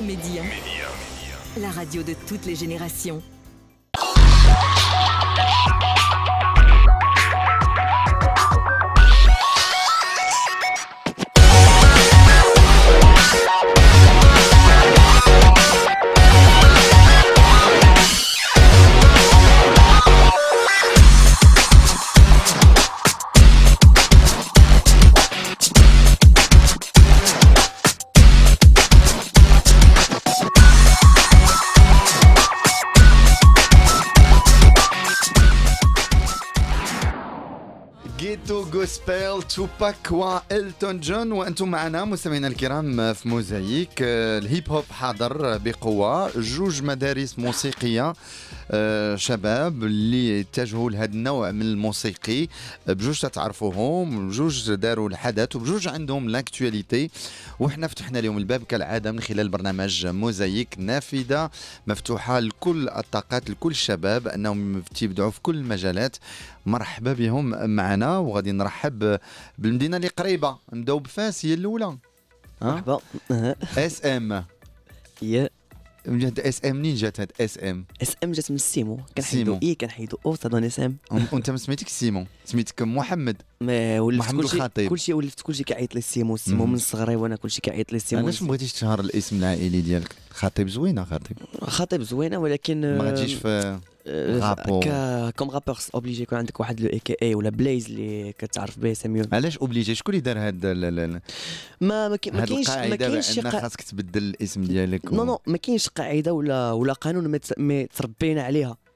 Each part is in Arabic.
Média. La radio de toutes les générations. سبيل توباك وإلتون جون وأنتم معنا مستمعينا الكرام في موزايك آه، الهيب هوب حاضر بقوة جوج مدارس موسيقية آه، شباب اللي اتجهوا لهذا النوع من الموسيقي بجوج تتعرفوهم بجوج داروا الحدث وبجوج عندهم لاكتواليتي وحنا فتحنا لهم الباب كالعادة من خلال برنامج موزايك نافذة مفتوحة لكل الطاقات لكل الشباب أنهم يبدعوا في كل المجالات مرحبا بهم معنا وغادي نرحب بالمدينه اللي قريبه نبداو بفاس هي الاولى مرحبا اس ام يا من جهه اس ام منين جات هاد اس ام اس ام جات من سيمو كنحيدو اي كنحيدو او صدون اس ام وانت ما سميتك سيمو سميتك محمد ما ولفت محمد كلشي الخطيب كلشي ولفت كلشي كيعيط لي سيمو سيمو من صغري وانا كلشي كيعيط لي سيمو علاش ما بغيتيش تشهر الاسم العائلي ديالك خاطب زوينه خاطب خاطب زوينه ولكن ما غاديش في رابور كوم رابور اوبليجي يكون عندك واحد لو اي كي اي ولا بلايز اللي كتعرف به سميو علاش اوبليجي شكون اللي دار هاد ما ما كاينش ما كاينش شي خاصك تبدل الاسم ديالك و... نو نو ما كاينش قاعده ولا ولا قانون ما تربينا عليها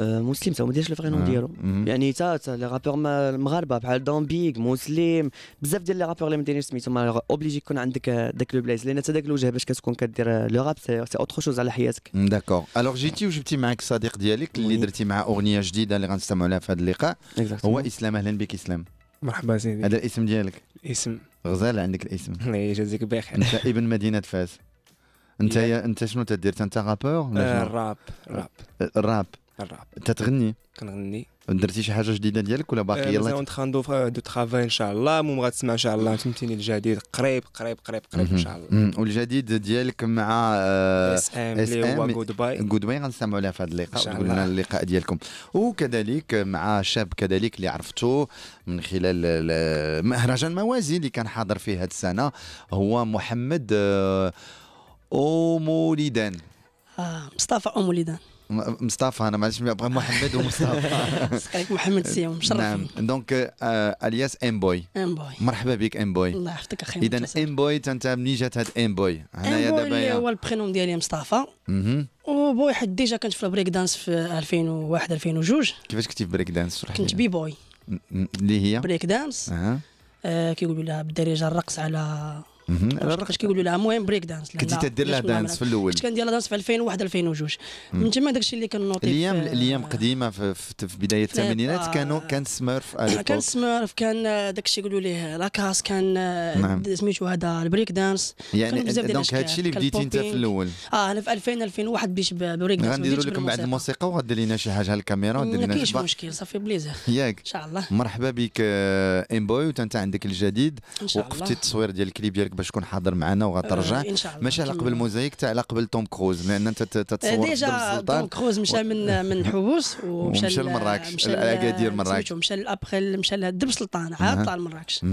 آه، مسلم آه. يعني تا ما دايرش الفرينون ديالو يعني تا لي رابور مغاربه بحال دومبيك مسلم بزاف ديال لي رابور اللي ما دايرينش سميتهم اوبليجي يكون عندك داك لو بلايص لان تا داك الوجه باش كتكون كدير آه، لو راب سي اوتر شوز على حياتك داكور الوغ جيتي وجبتي معاك صديق ديالك اللي درتي مع اغنيه جديده اللي غنستمعوا لها في هذا اللقاء هو اسلام اهلا بك اسلام مرحبا سيدي هذا الاسم ديالك الاسم غزال عندك الاسم الله يجازيك بخير انت ابن مدينه فاس انت انت شنو تدير انت رابور راب الراب الراب الراب انت تغني كنغني درتي شي حاجه جديده ديالك ولا باقي يلاه اون دو دو ترافاي ان شاء الله المهم غتسمع ان شاء الله فهمتيني الجديد قريب قريب قريب قريب ان شاء الله والجديد ديالك مع آه، اس ام اللي هو جود باي جود باي غنسمعوا لها في هذا اللقاء وتقول لنا اللقاء ديالكم وكذلك مع شاب كذلك اللي عرفته من خلال مهرجان موازي اللي كان حاضر فيه هذه السنه هو محمد آه، اوموليدان آه، مصطفى اوموليدان مصطفى انا معليش ابغى محمد ومصطفى محمد سيوم مشرف نعم دونك آه، الياس ام بوي ام بوي مرحبا بك ام بوي الله يحفظك اخي اذا ام بوي انت منين جات هاد ام بوي هنايا دابا هو البرينوم ديالي مصطفى وبوي حد ديجا كنت في البريك دانس في 2001 2002 كيفاش كنتي في بريك دانس كنت بي بوي اللي هي بريك دانس آه، كيقولوا لها بالدارجه الرقص على اش كيقولوا لها المهم بريك دانس كنت تدير لها دانس في الاول كنت كندير لها دانس في 2001 2002 من تما داكشي اللي كنوطي الايام الايام قديمه في, في بدايه الثمانينات آه. كانوا كان سميرف كان سميرف كان داكشي يقولوا ليه لاكاس كان نعم. سميتو هذا البريك دانس يعني دونك هادشي اللي بديتي انت في الاول اه انا في 2000 2001 بديت بريك دانس غنديروا لكم بعد الموسيقى وغدير لنا شي حاجه على الكاميرا ودير لنا ما مشكل صافي بليزير ياك ان شاء الله مرحبا بك بوي آه، وانت عندك الجديد وقفتي التصوير ديال الكليب ديالك باش تكون حاضر معنا وغترجع آه ماشي على قبل موزايك تاع على قبل توم كروز لان انت تتصور آه، ديجا توم كروز مشى من من حبوس ومشى لمراكش الاكادير مراكش مشى ابخي مشى لدرب سلطان عاد طلع لمراكش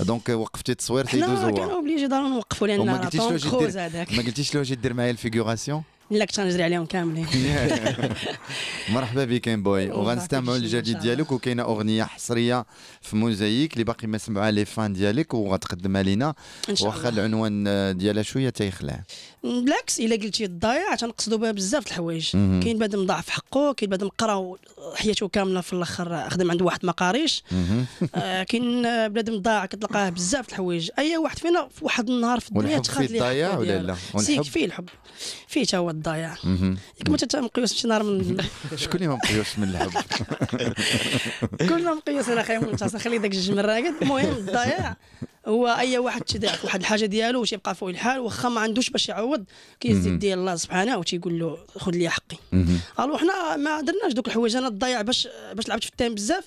دونك وقفتي التصوير تيدوز هو كانوا اوبليجي ضروري نوقفوا لان ما قلتيش له ما قلتيش له دير معايا الفيغوراسيون لا كنت غنجري عليهم كاملين مرحبا بك ام بوي وغنستمعوا للجديد ديالك وكاينه اغنيه حصريه في موزايك اللي باقي ما سمعها لي فان ديالك وغتقدمها لينا واخا العنوان ديالها شويه تيخلع بالعكس الا قلتي الضياع تنقصدوا بها بزاف د الحوايج كاين بعد مضاعف حقه كاين بعد قراو حياته كامله في الاخر خدم عند واحد ما قاريش آه كاين بنادم ضاع كتلقاه بزاف د الحوايج اي واحد فينا في واحد النهار في الدنيا تخاف ليه الضياع ولا لا سيك فيه الحب فيه هو الضياع ياك ما تتمقيوس شي نهار من شكون اللي ما مقيوس من الحب كلنا مقيوسين اخي منتصر خلي داك الجمل راقد المهم الضياع هو اي واحد تدافع واحد الحاجه ديالو واش يبقى فوق الحال واخا ما عندوش باش يعوض كيزيد ديال الله سبحانه وتيقول له خذ لي حقي الو حنا ما درناش دوك الحوايج انا الضياع باش باش لعبت في التيم بزاف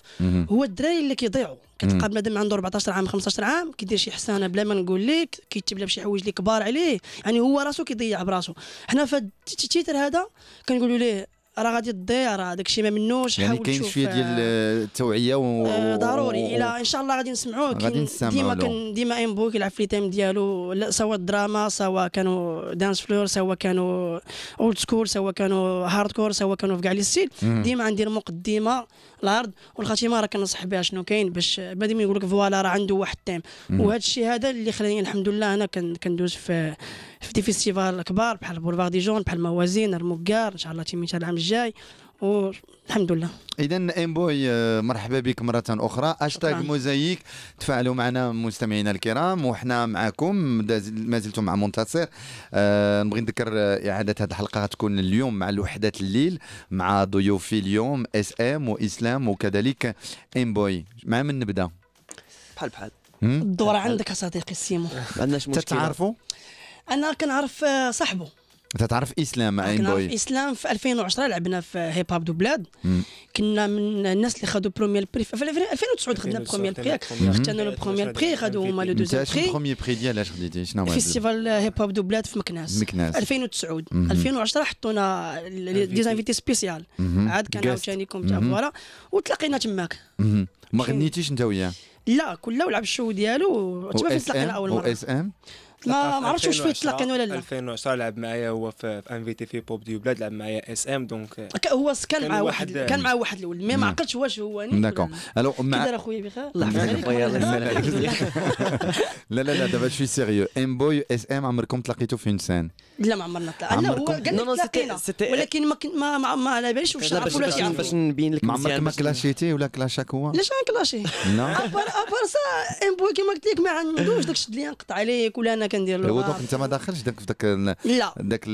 هو الدراري اللي كيضيعوا كتلقى بنادم عنده 14 عام 15 عام كيدير شي حسانه بلا ما نقول لك كيتبلى بشي حوايج اللي كبار عليه يعني هو راسو كيضيع براسو حنا في التيتر هذا كنقولوا ليه راه غادي تضيع راه داكشي ما منوش يعني كاين شويه ديال آه، التوعيه و... آه ضروري الى ان شاء الله غادي نسمعوه ديما كان ديما ام بوك يلعب في تيم ديالو سواء الدراما سواء كانوا دانس فلور سواء كانوا اولد سكول سواء كانوا هارد كور سواء كانوا في كاع لي ستيل ديما عندي المقدمه العرض والخاتمه راه كنصح بها شنو كاين باش بعد ما يقول لك فوالا راه عنده واحد التيم وهذا الشيء هذا اللي خلاني الحمد لله انا كندوز في في دي فيستيفال كبار بحال بولفار جون بحال موازين رموكار ان شاء الله تيميتها العام الجاي والحمد لله اذا ام بوي مرحبا بك مره اخرى هاشتاغ موزايك تفاعلوا معنا مستمعينا الكرام وحنا معكم ما زلتم مع منتصر آه، نبغي نذكر آه، اعاده هذه الحلقه تكون اليوم مع الوحدات الليل مع ضيوفي اليوم اس ام واسلام وكذلك ام بوي مع من نبدا بحال بحال الدور عندك صديقي سيمو ما عندناش مشكله تتعرفوا انا كنعرف آه، صاحبه انت تعرف اسلام مع عين بوي اسلام في 2010 لعبنا في هيب هاب دو بلاد كنا من الناس اللي خدوا بروميير بري في 2009 خدنا بروميير بري اختنا لو بروميير بري خدوا هما لو دوزيام بري بروميير بري ديال اش خديتي شنو هو فيستيفال هيب هاب دو بلاد في مكناس مكناس 2009 2010 حطونا ديزانفيتي سبيسيال عاد كان عاوتاني كوم فوالا وتلاقينا تماك ما غنيتيش انت وياه لا كله ولعب الشو ديالو تما فين تلاقينا اول مره اس ام ما ما عرفتش واش فيه تلاقينا ولا لا 2010 لعب معايا هو في ان في تي في بوب ديو بلاد لعب معايا اس ام دونك هو كان مع واحد كان مع واحد الاول مي ما عقلتش واش هو داكور الو مع كي اخويا بخير الله يحفظك خويا الله يسهل لا لا لا دابا شوي سيريو ام بوي اس ام عمركم تلاقيتو في سان لا ما عمرنا تلاقينا لا هو قال لي تلاقينا ولكن ما ما ما على باليش واش نعرف ولا شي باش نبين لك مزيان عمرك ما كلاشيتي ولا كلاشاك هو لا شنو كلاشي ابار ابار سا ام بوي كيما قلت لك ما عندوش داك الشد اللي نقطع عليك ولا انا انا كندير له أيوة، دونك انت ما داخلش داك في داك لا داك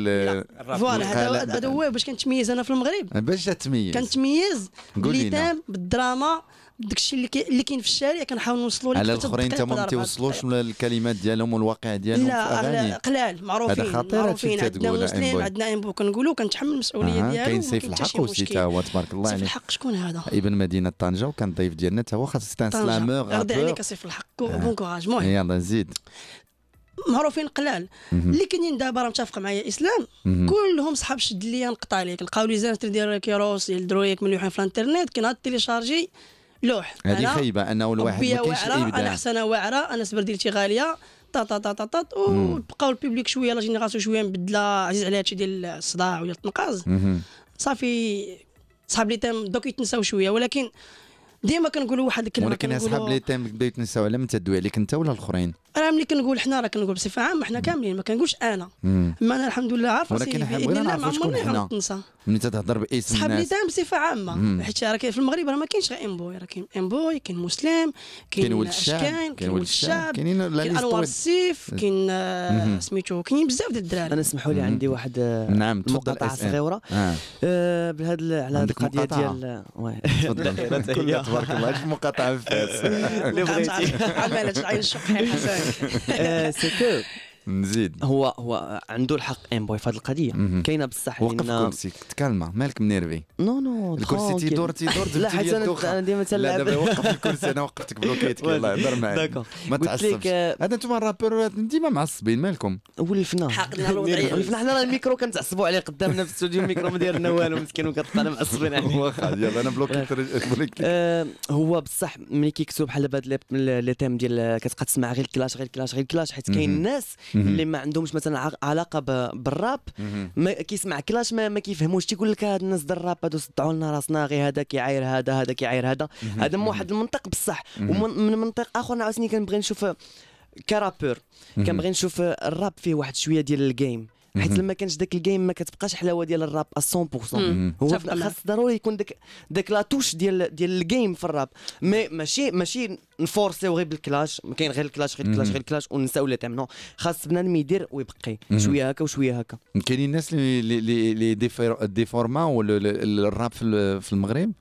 فوالا هذا هو باش كنتميز انا في المغرب أه، باش تميز كنتمييز بالليتام بالدراما داكشي اللي اللي كاين في الشارع كنحاول نوصلوا ليه على الاخرين انت ما تيوصلوش الكلمات ديالهم والواقع ديالهم لا قلال معروفين معروفين عندنا مسلم عندنا امبو كنقولوا كنتحمل المسؤوليه آه. ديالو كاين سيف الحق وسي تا هو تبارك الله سيف يعني الحق شكون هذا ابن مدينه طنجه وكان ضيف ديالنا تا هو خاص سيت سلامور غادي يعني عليك سيف الحق بون كوراج المهم يلا نزيد معروفين قلال اللي كاينين دابا راه متفق معايا اسلام كلهم صحاب شد ليا نقطع عليك لقاو لي زانتر ديال كيروس ديال درويك مليوحين في الانترنت هاد تيليشارجي لوح هذه خايبه انه الواحد ما كاينش ابداع انا حسنه واعره انا سبر ديالتي غاليه طا طا طا طا طا وبقاو البوبليك شويه لا جينيراسيون شويه مبدله عزيز على هادشي ديال الصداع ولا التنقاز صافي صحاب لي تيم دوك يتنساو شويه ولكن ديما كنقولوا واحد الكلمه ولكن اصحاب لي تيم بداو يتنساو على من تدوي عليك انت ولا الاخرين انا ملي كنقول حنا راه كنقول بصفه عامه حنا كاملين ما كنقولش انا اما انا الحمد لله عارف ولكن باذن الله ما عمرني غنتنسى ملي تتهضر باسم صحاب لي تيم بصفه عامه حيت راه في المغرب راه ما كاينش غير امبوي راه كاين امبوي كاين مسلم كاين ولد الشعب كاين ولد الشعب كاين انوار السيف كاين آه، سميتو كاين بزاف ديال الدراري انا اسمحوا لي عندي واحد آه، نعم تفضل صغيره آه. بهذا على هذه القضيه ديال تفضل تبارك الله علاش المقاطعه فاس اللي بغيتي عمالة تعيش حسن سي آه، نزيد هو هو عنده الحق ام بوي في هذه القضيه كاينه بصح وقف كرسي تكلم مالك منيرفي نو نو الكرسي تيدور تيدور لا حيت انا ديما تلعب لا دابا وقف الكرسي انا وقفتك بلوكيتك يلاه هضر معايا داكور ما تعصبش آه، هذا انتم الرابور ديما معصبين مالكم ولفنا حقنا الوضعيه ولفنا حنا الميكرو كنتعصبوا عليه قدامنا في الاستوديو الميكرو ما دايرنا والو مسكين وكطلع معصبين عليه واخا يلاه انا بلوكيت آه، هو بصح ملي كيكتب بحال دابا لي تيم ديال كتبقى تسمع غير كلاش غير كلاش غير كلاش حيت كاين ناس اللي ما عندهمش مثلا علاقه بالراب ما كيسمع كلاش ما, ما كيفهموش تيقول لك هاد الناس ديال الراب هادو صدعوا لنا راسنا غير هذا كيعاير هذا هذا كيعاير هذا هذا من واحد المنطق بصح ومن منطق اخر انا عاوتاني كنبغي نشوف كرابور كنبغي نشوف الراب فيه واحد شويه ديال الجيم حيت لما كانش داك الجيم ما كتبقاش حلاوه ديال الراب 100% هو خاص ضروري يكون داك داك توش ديال ديال الجيم في الراب مي ماشي ماشي نفورسيو غير بالكلاش ما كاين غير الكلاش غير الكلاش غير الكلاش ونساو لا تام نو خاص بنادم يدير ويبقي شويه هكا وشويه هكا كاينين الناس اللي اللي ديفورما ولا الراب في المغرب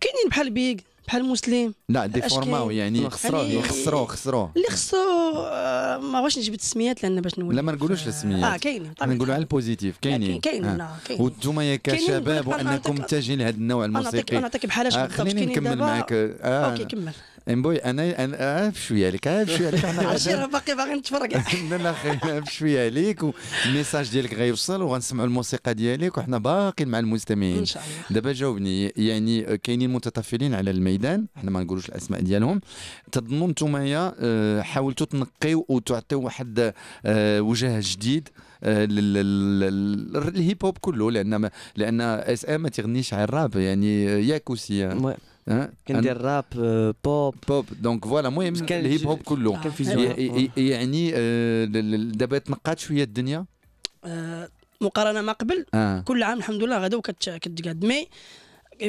كاينين بحال بيك بحال مسلم لا ديفورماو يعني خسروه خسروه يعني خسروه اللي خسروا آه، ما بغاش نجبد السميات لان باش نولي لا ما نقولوش السميات اه كاينين نقولوا على البوزيتيف كاينين آه. آه، كاينين وانتم يا كشباب وانكم متجهين لهذا النوع الموسيقي انا نعطيك بحالاش بالضبط خليني نكمل معاك اوكي كمل ام بوي انا انا بشويه عليك بشويه عليك انا عشيره باقي باغي نتفرج لا لا خير بشويه عليك والميساج ديالك غيوصل وغنسمعوا الموسيقى ديالك وحنا باقيين مع المستمعين ان شاء الله دابا جاوبني يعني كاينين متطفلين على الميدان حنا ما نقولوش الاسماء ديالهم تظنوا يا حاولتوا تنقيو وتعطيو واحد وجه جديد للهيب هوب كله لان لان اس ام ما تغنيش على الراب يعني ياك وسي كندير راب بوب بوب دونك فوالا المهم الهيب هوب كله يعني دابا تنقات شويه الدنيا مقارنه ما قبل كل عام الحمد لله غدا كتقاد مي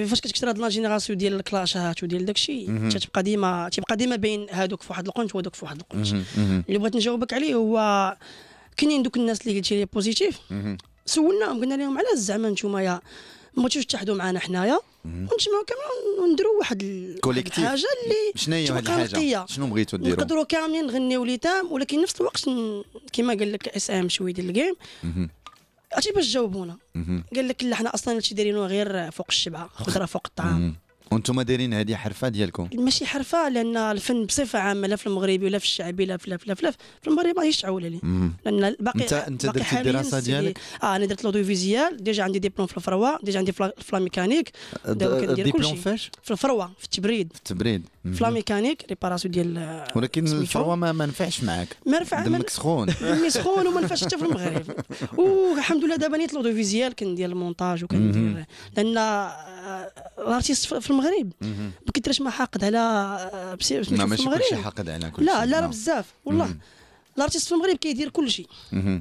فاش كتكثر هاد لا جينيراسيون ديال الكلاشات وديال داكشي تتبقى ديما تيبقى ديما بين هادوك في واحد القنت وهادوك في واحد القنت اللي بغيت نجاوبك عليه هو كاينين دوك الناس اللي قلتي لي بوزيتيف سولناهم قلنا لهم علاش زعما نتوما يا الماتشوش تحدوا معنا حنايا ونجمعوا كمان ونديروا واحد كوليكتيف حاجه اللي شنو هي الحاجه شنو بغيتوا ديروا نقدروا كاملين نغنيو ليتام ولكن نفس الوقت كما قال لك اس ام شويه ديال الجيم عرفتي باش جاوبونا قال لك لا حنا اصلا هادشي دايرينو غير فوق الشبعه خضره فوق الطعام وانتم دايرين هذه حرفه ديالكم ماشي حرفه لان الفن بصفه عامه لا في المغربي ولا في الشعبي لا في لا في لا في, المغرب ماهيش تعول عليه لان باقي انت انت درت الدراسه ديالك اه انا درت لودو فيزيال ديجا عندي ديبلوم في الفروا ديجا عندي في لا ميكانيك ديبلوم فاش في الفروه في التبريد في التبريد في لا ميكانيك ريباراسيون ديال آه، ولكن الفروه ما, ما نفعش معاك ما نفع دمك سخون دمي سخون وما نفعش حتى في المغرب والحمد لله دابا نيت لودو فيزيال كندير المونتاج وكندير لان الارتيست آه، آه، في المغرب المغرب ما كثرش ما حاقد على آه، لا ماشي كلشي حاقد على كلشي لا لا نعم. بزاف والله الارتيست في المغرب كيدير كلشي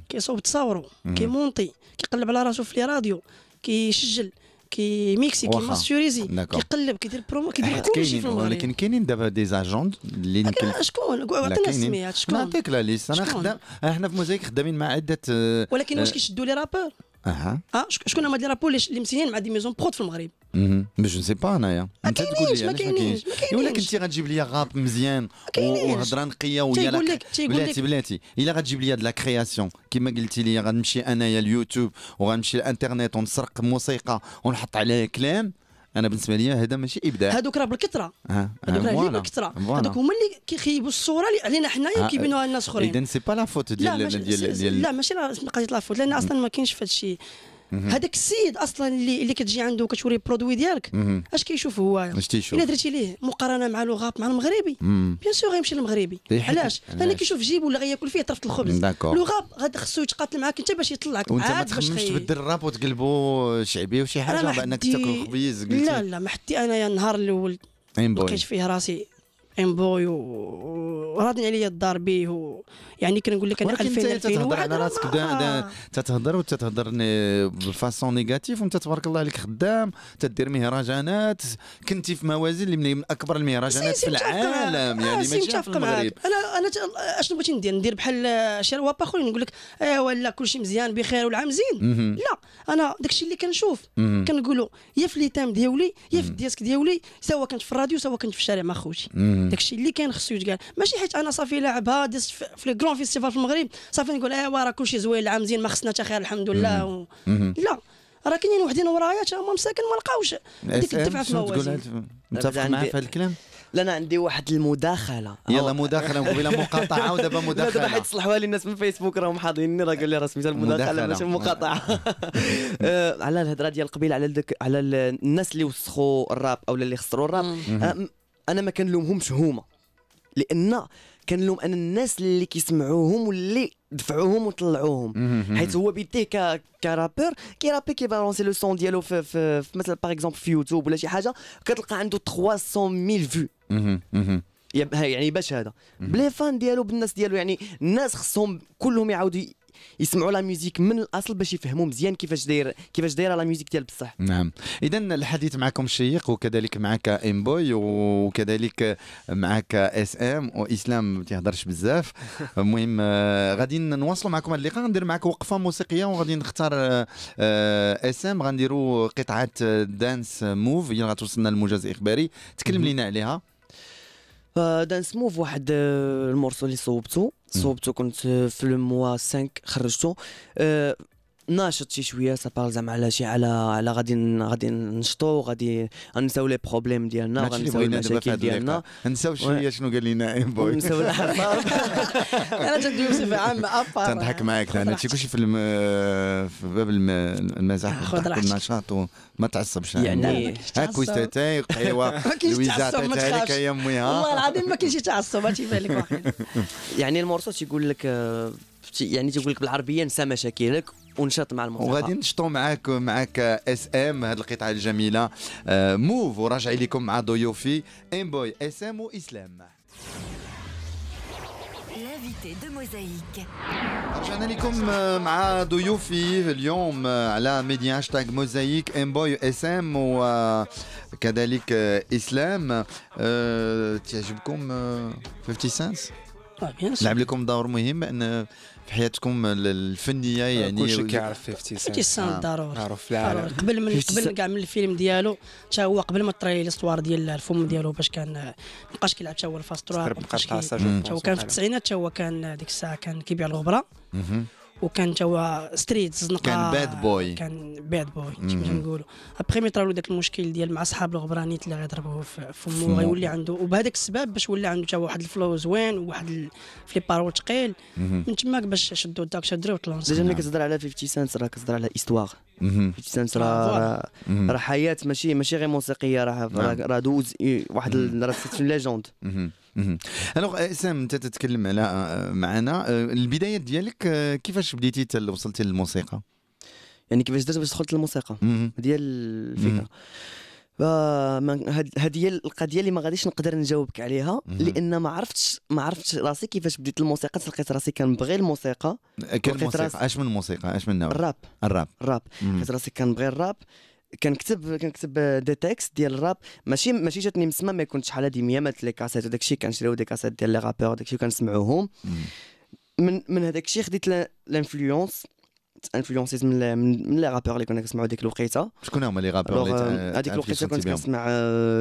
كيصوب تصاورو كيمونطي كيقلب على راسو في لي راديو كيسجل كي ميكسي كي ماستوريزي كيقلب كيدير برومو كيدير كلشي في المغرب ولكن كاينين دابا دي زاجوند اللي نكل شكون عطينا السميات شكون نعطيك لا ليست انا خدام احنا في موزايك خدامين مع عده آه، ولكن واش كيشدوا لي رابور اها اه شكون هما دي رابور اللي مسيين مع دي ميزون برود في المغرب مي جو سي با انايا انت تقول لي ما كاينينش ولا انت غتجيب لي راب مزيان وهضره نقيه ويا تيقول لك بلاتي بلاتي الا غتجيب لي هاد لا كرياسيون كما قلتي لي غنمشي انايا اليوتيوب وغنمشي الانترنيت ونسرق موسيقى ونحط عليها كلام انا بالنسبه لي هذا ماشي ابداع هذوك راه بالكثره هذوك راه بالكثره هذوك هما اللي كيخيبوا الصوره اللي علينا حنايا وكيبينوها للناس اخرين اذا سي با لا فوت ديال لا ماشي لا ماشي قضيه لا فوت لان اصلا ما كاينش في هذا الشيء هذاك السيد اصلا اللي اللي كتجي عنده وكتوري البرودوي ديالك اش كيشوف هو اش تيشوف الا درتي ليه مقارنه مع لوغاب مع المغربي بيان سور غيمشي للمغربي علاش لان كيشوف جيب ولا غياكل فيه طرفه الخبز لوغاب غاد خصو يتقاتل معاك انت باش يطلعك وانت ما تخممش تبدل الراب وتقلبو شعبي وشي حاجه بانك تاكل خبيز لا لا ما حتى انايا النهار الاول لقيت فيه راسي امبوي وراضني عليا الدار بيه يعني كنقول لك انا 2000 2001 على راسك آه. تتهضر وتتهضر بفاسون نيجاتيف وانت تبارك الله عليك خدام تدير مهرجانات كنتي في موازين اللي من اكبر المهرجانات في العالم آه، يعني ماشي في المغرب انا انا اشنو بغيتي ندير ندير بحال شي روابا اخرين نقول لك ايوا آه، لا شيء مزيان بخير والعام زين لا انا داكشي اللي كنشوف كنقولوا يا في ليتام ديالي يا في الديسك ديالي سواء كنت في الراديو سواء كنت في الشارع مع خوتي داكشي اللي كان خصو يتقال ماشي حيت انا صافي لاعبها دزت في لي بلون فيستيفال في المغرب صافي نقول ايوا آه، راه كلشي زوين العام زين ما خصنا حتى خير الحمد لله و... لا راه كاينين وحدين ورايا حتى هما مساكن ما لقاوش ديك الدفعه في الموازين متفق معاه في هذا الكلام لا انا عندي واحد المداخله يلا مداخله قبيله مقاطعه ودابا مداخله دابا حيت صلحوها لي الناس من فيسبوك راهم حاضرين راه قال لي راه سميتها المداخله ماشي المقاطعه أه، على الهضره ديال قبيله على دك على الناس اللي وسخوا الراب او اللي خسروا الراب أه، انا ما كنلومهمش هما لان كنلوم ان الناس اللي كيسمعوهم واللي دفعوهم وطلعوهم حيت هو بيديه ك... رابي كيرابي كيبالونسي لو سون ديالو في, في, في مثلا باغ اكزومبل في يوتيوب ولا شي حاجه كتلقى عنده 300000 فيو يعني باش هذا بلي فان ديالو بالناس ديالو يعني الناس خصهم كلهم يعاودوا يسمعوا لا ميوزيك من الاصل باش يفهموا مزيان كيفاش داير كيفاش دايره لا ميوزيك ديال بصح نعم اذا الحديث معكم شيق وكذلك معك ام بوي وكذلك معك اس ام واسلام ما تيهضرش بزاف المهم آه، غادي نواصلوا معكم اللقاء غندير معك وقفه موسيقيه وغادي نختار آه، آه، اس ام غنديروا قطعه دانس موف هي غتوصلنا للموجز الاخباري تكلم لينا عليها دانس موف واحد المرسول اللي صوبته صوبته كنت في لو موا 5 خرجته آه، ناشط شي شويه سا زعما على شي على على غادي غادي نشطو غادي نساو لي بروبليم ديالنا غنساو المشاكل ديالنا نساو شويه شنو قال لنا نائم بوي نساو الحصار انا جد بصفه عامه ابا تنضحك معاك لان شي كلشي في في باب المزاح والنشاط ما تعصبش يعني, يعني هاك ويستاتاي ايوا لويزا تاتاي يا اميها والله العظيم ما كاينش تعصب هاتي بالك يعني المرصود تيقول لك آه، يعني تيقول لك بالعربيه نسى مشاكلك ونشط مع الموسيقى وغادي نشطوا معاك معاك اس ام هذه القطعه الجميله آه، موف وراجع لكم مع ضيوفي ام بوي اس ام واسلام L'invité de Mosaïque. رجعنا لكم آه، مع ضيوفي اليوم آه، على ميديا هاشتاج موزايك ام بوي اس ام وكذلك اسلام تعجبكم 50 سنت؟ نعم لكم دور مهم ان في حياتكم الفنيه آه، يعني كلشي كيعرف 50 سنت 50 سنت ضروري معروف في العالم قبل من قبل كاع من الفيلم ديالو حتى هو قبل ما طري ليستوار ديال الفوم ديالو باش كان مابقاش كيلعب حتى هو مابقاش كيلعب حتى هو كان في التسعينات حتى هو كان ديك الساعه كان كيبيع الغبره وكان توا ستريت زنقه كان باد بوي كان باد بوي كيما نقولوا ابخي مي طراولو داك المشكل ديال مع صحاب الغبرانيت اللي غيضربوه في فمو غيولي عنده وبهذاك السبب باش ولا عنده توا واحد الفلو زوين وواحد في لي بارول ثقيل من تماك باش شدوا داك شدري وتلونس ديجا ملي كتهضر على 50 سنت راه كتهضر على استوار 50 سنت راه راه حياه ماشي ماشي غير موسيقيه راه راه نعم. دوز واحد راه ليجوند الوغ آه، اسام انت تتكلم على آه، معنا آه، البدايه ديالك كيفاش بديتي حتى وصلتي للموسيقى يعني كيفاش درت باش دخلت للموسيقى هذه الفكره هذه هي القضيه اللي ما غاديش نقدر نجاوبك عليها لان ما عرفتش ما عرفتش راسي كيفاش بديت الموسيقى تلقيت راسي كنبغي الموسيقى كان الموسيقى اش من الموسيقى اش من نوع الراب الراب الراب لقيت راسي كنبغي الراب كنكتب كنكتب آه، دي تيكست ديال الراب ماشي ماشي جاتني مسمى ما كنت شحال هادي مات لي كاسيت الشيء كنشريو دي كاسيت ديال لي رابور الشيء كنسمعوهم من من هذاك الشيء خديت لانفلونس انفلونسيت من من لي رابور اللي كنا كنسمعو ديك الوقيته شكون هما لي رابور اللي آه، هذيك الوقيته كنت كنسمع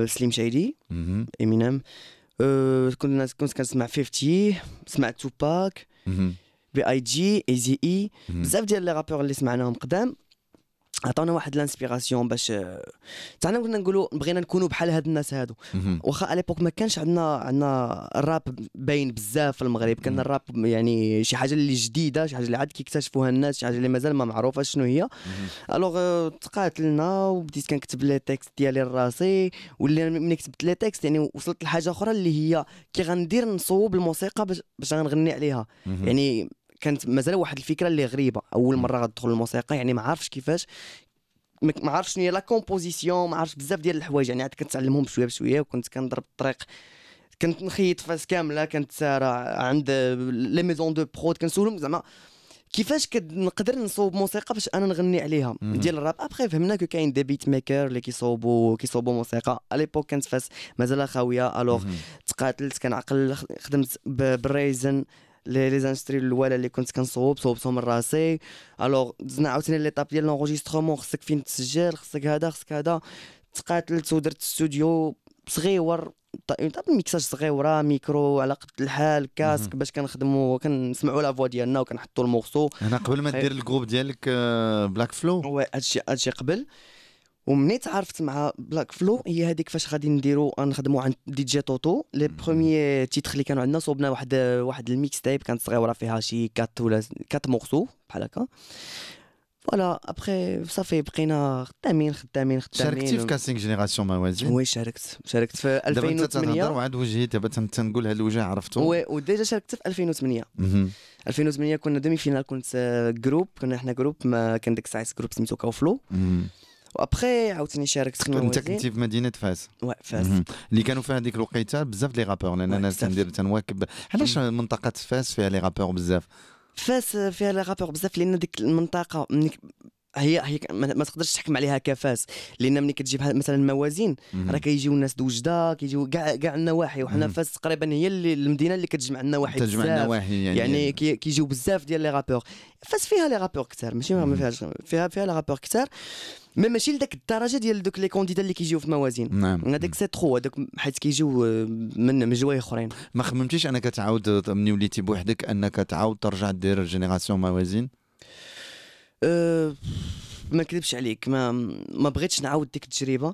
سليم شايدي امينام كنا كنت كنسمع 50 سمعت توباك بي اي جي اي زي اي بزاف ديال لي رابور اللي سمعناهم قدام عطانا واحد لانسبيراسيون باش آه، تاعنا كنا نقولوا بغينا نكونوا بحال هاد الناس هادو واخا على ما كانش عندنا عندنا الراب باين بزاف في المغرب كان الراب يعني شي حاجه اللي جديده شي حاجه اللي عاد كيكتشفوها الناس شي حاجه اللي مازال ما معروفه شنو هي الوغ آه، تقاتلنا وبديت كنكتب لي تيكست ديالي لراسي ولا ملي كتبت لي تيكست يعني وصلت لحاجه اخرى اللي هي كي غندير نصوب الموسيقى باش غنغني عليها يعني كانت مازال واحد الفكره اللي غريبه اول مره غادخل الموسيقى يعني ما عارفش كيفاش ما عارفش شنو هي لا كومبوزيسيون ما عارفش بزاف ديال الحوايج يعني عاد كنتعلمهم بشويه بشويه وكنت كنضرب الطريق كنت نخيط فاس كامله كنت سارة عند لي ميزون دو برود كنسولهم زعما كيفاش كنقدر نصوب موسيقى باش انا نغني عليها ديال الراب ابخي فهمنا كو كاين دي بيت ميكر اللي كيصوبوا كيصوبوا موسيقى اليبوك كانت فاس مازال خاويه الوغ تقاتلت كنعقل خدمت بالريزن لي لي زانستري الاولى اللي كنت كنصوب صوبتهم راسي الوغ دزنا عاوتاني ليطاب ديال لونغوجيسترومون خصك فين تسجل خصك هذا خصك هذا تقاتلت ودرت استوديو صغيور طيب ميكساج صغيورة ميكرو على قد الحال كاسك باش كنخدموا كنسمعوا لا فوا ديالنا وكنحطوا المورسو هنا قبل ما دير الجروب ديالك بلاك فلو وي هادشي هادشي قبل ومني تعرفت مع بلاك فلو هي هذيك فاش غادي نديرو نخدمو عند دي جي توتو لي بروميي تيتخ اللي كانوا عندنا صوبنا واحد واحد الميكس تايب كانت صغيره فيها شي كات ولا كات مورسو بحال هكا فوالا ابخي صافي بقينا خدامين خدامين خدامين شاركتي في كاسينغ جينيراسيون موازين وي شاركت شاركت في 2008 دابا تنهضر وعاد وجهي دابا تنقول هاد الوجه عرفتو وي وديجا شاركت في 2008 2008 كنا دومي فينال كنت جروب آه، كنا حنا جروب كان ديك الساعه جروب سميتو كاوفلو وابخي عاوتاني شاركت في انت كنتي في مدينه فاس واه فاس اللي كانوا فيها هذيك الوقيته بزاف لي رابور لان انا تندير تنواكب علاش منطقه فاس فيها لي رابور بزاف فاس فيها لي رابور بزاف لان ديك المنطقه هي هي ما تقدرش تحكم عليها كفاس لان ملي كتجيب مثلا الموازين راه كيجيو الناس دوجده كيجيو كاع كاع النواحي وحنا فاس تقريبا هي اللي المدينه اللي كتجمع النواحي تجمع النواحي يعني, يعني كيجيو بزاف ديال لي رابور فاس فيها لي رابور كثار ماشي ما فيهاش فيها فيها لي رابور كثار مي ماشي لذاك الدرجه ديال دوك لي كونديدا اللي كيجيو في موازين نعم هذاك سي ترو هذاك حيت كيجيو من من جوايه اخرين ما خممتيش انك تعاود ملي وليتي بوحدك انك تعاود ترجع دير جينيراسيون موازين أه ما نكذبش عليك ما ما بغيتش نعاود ديك التجربه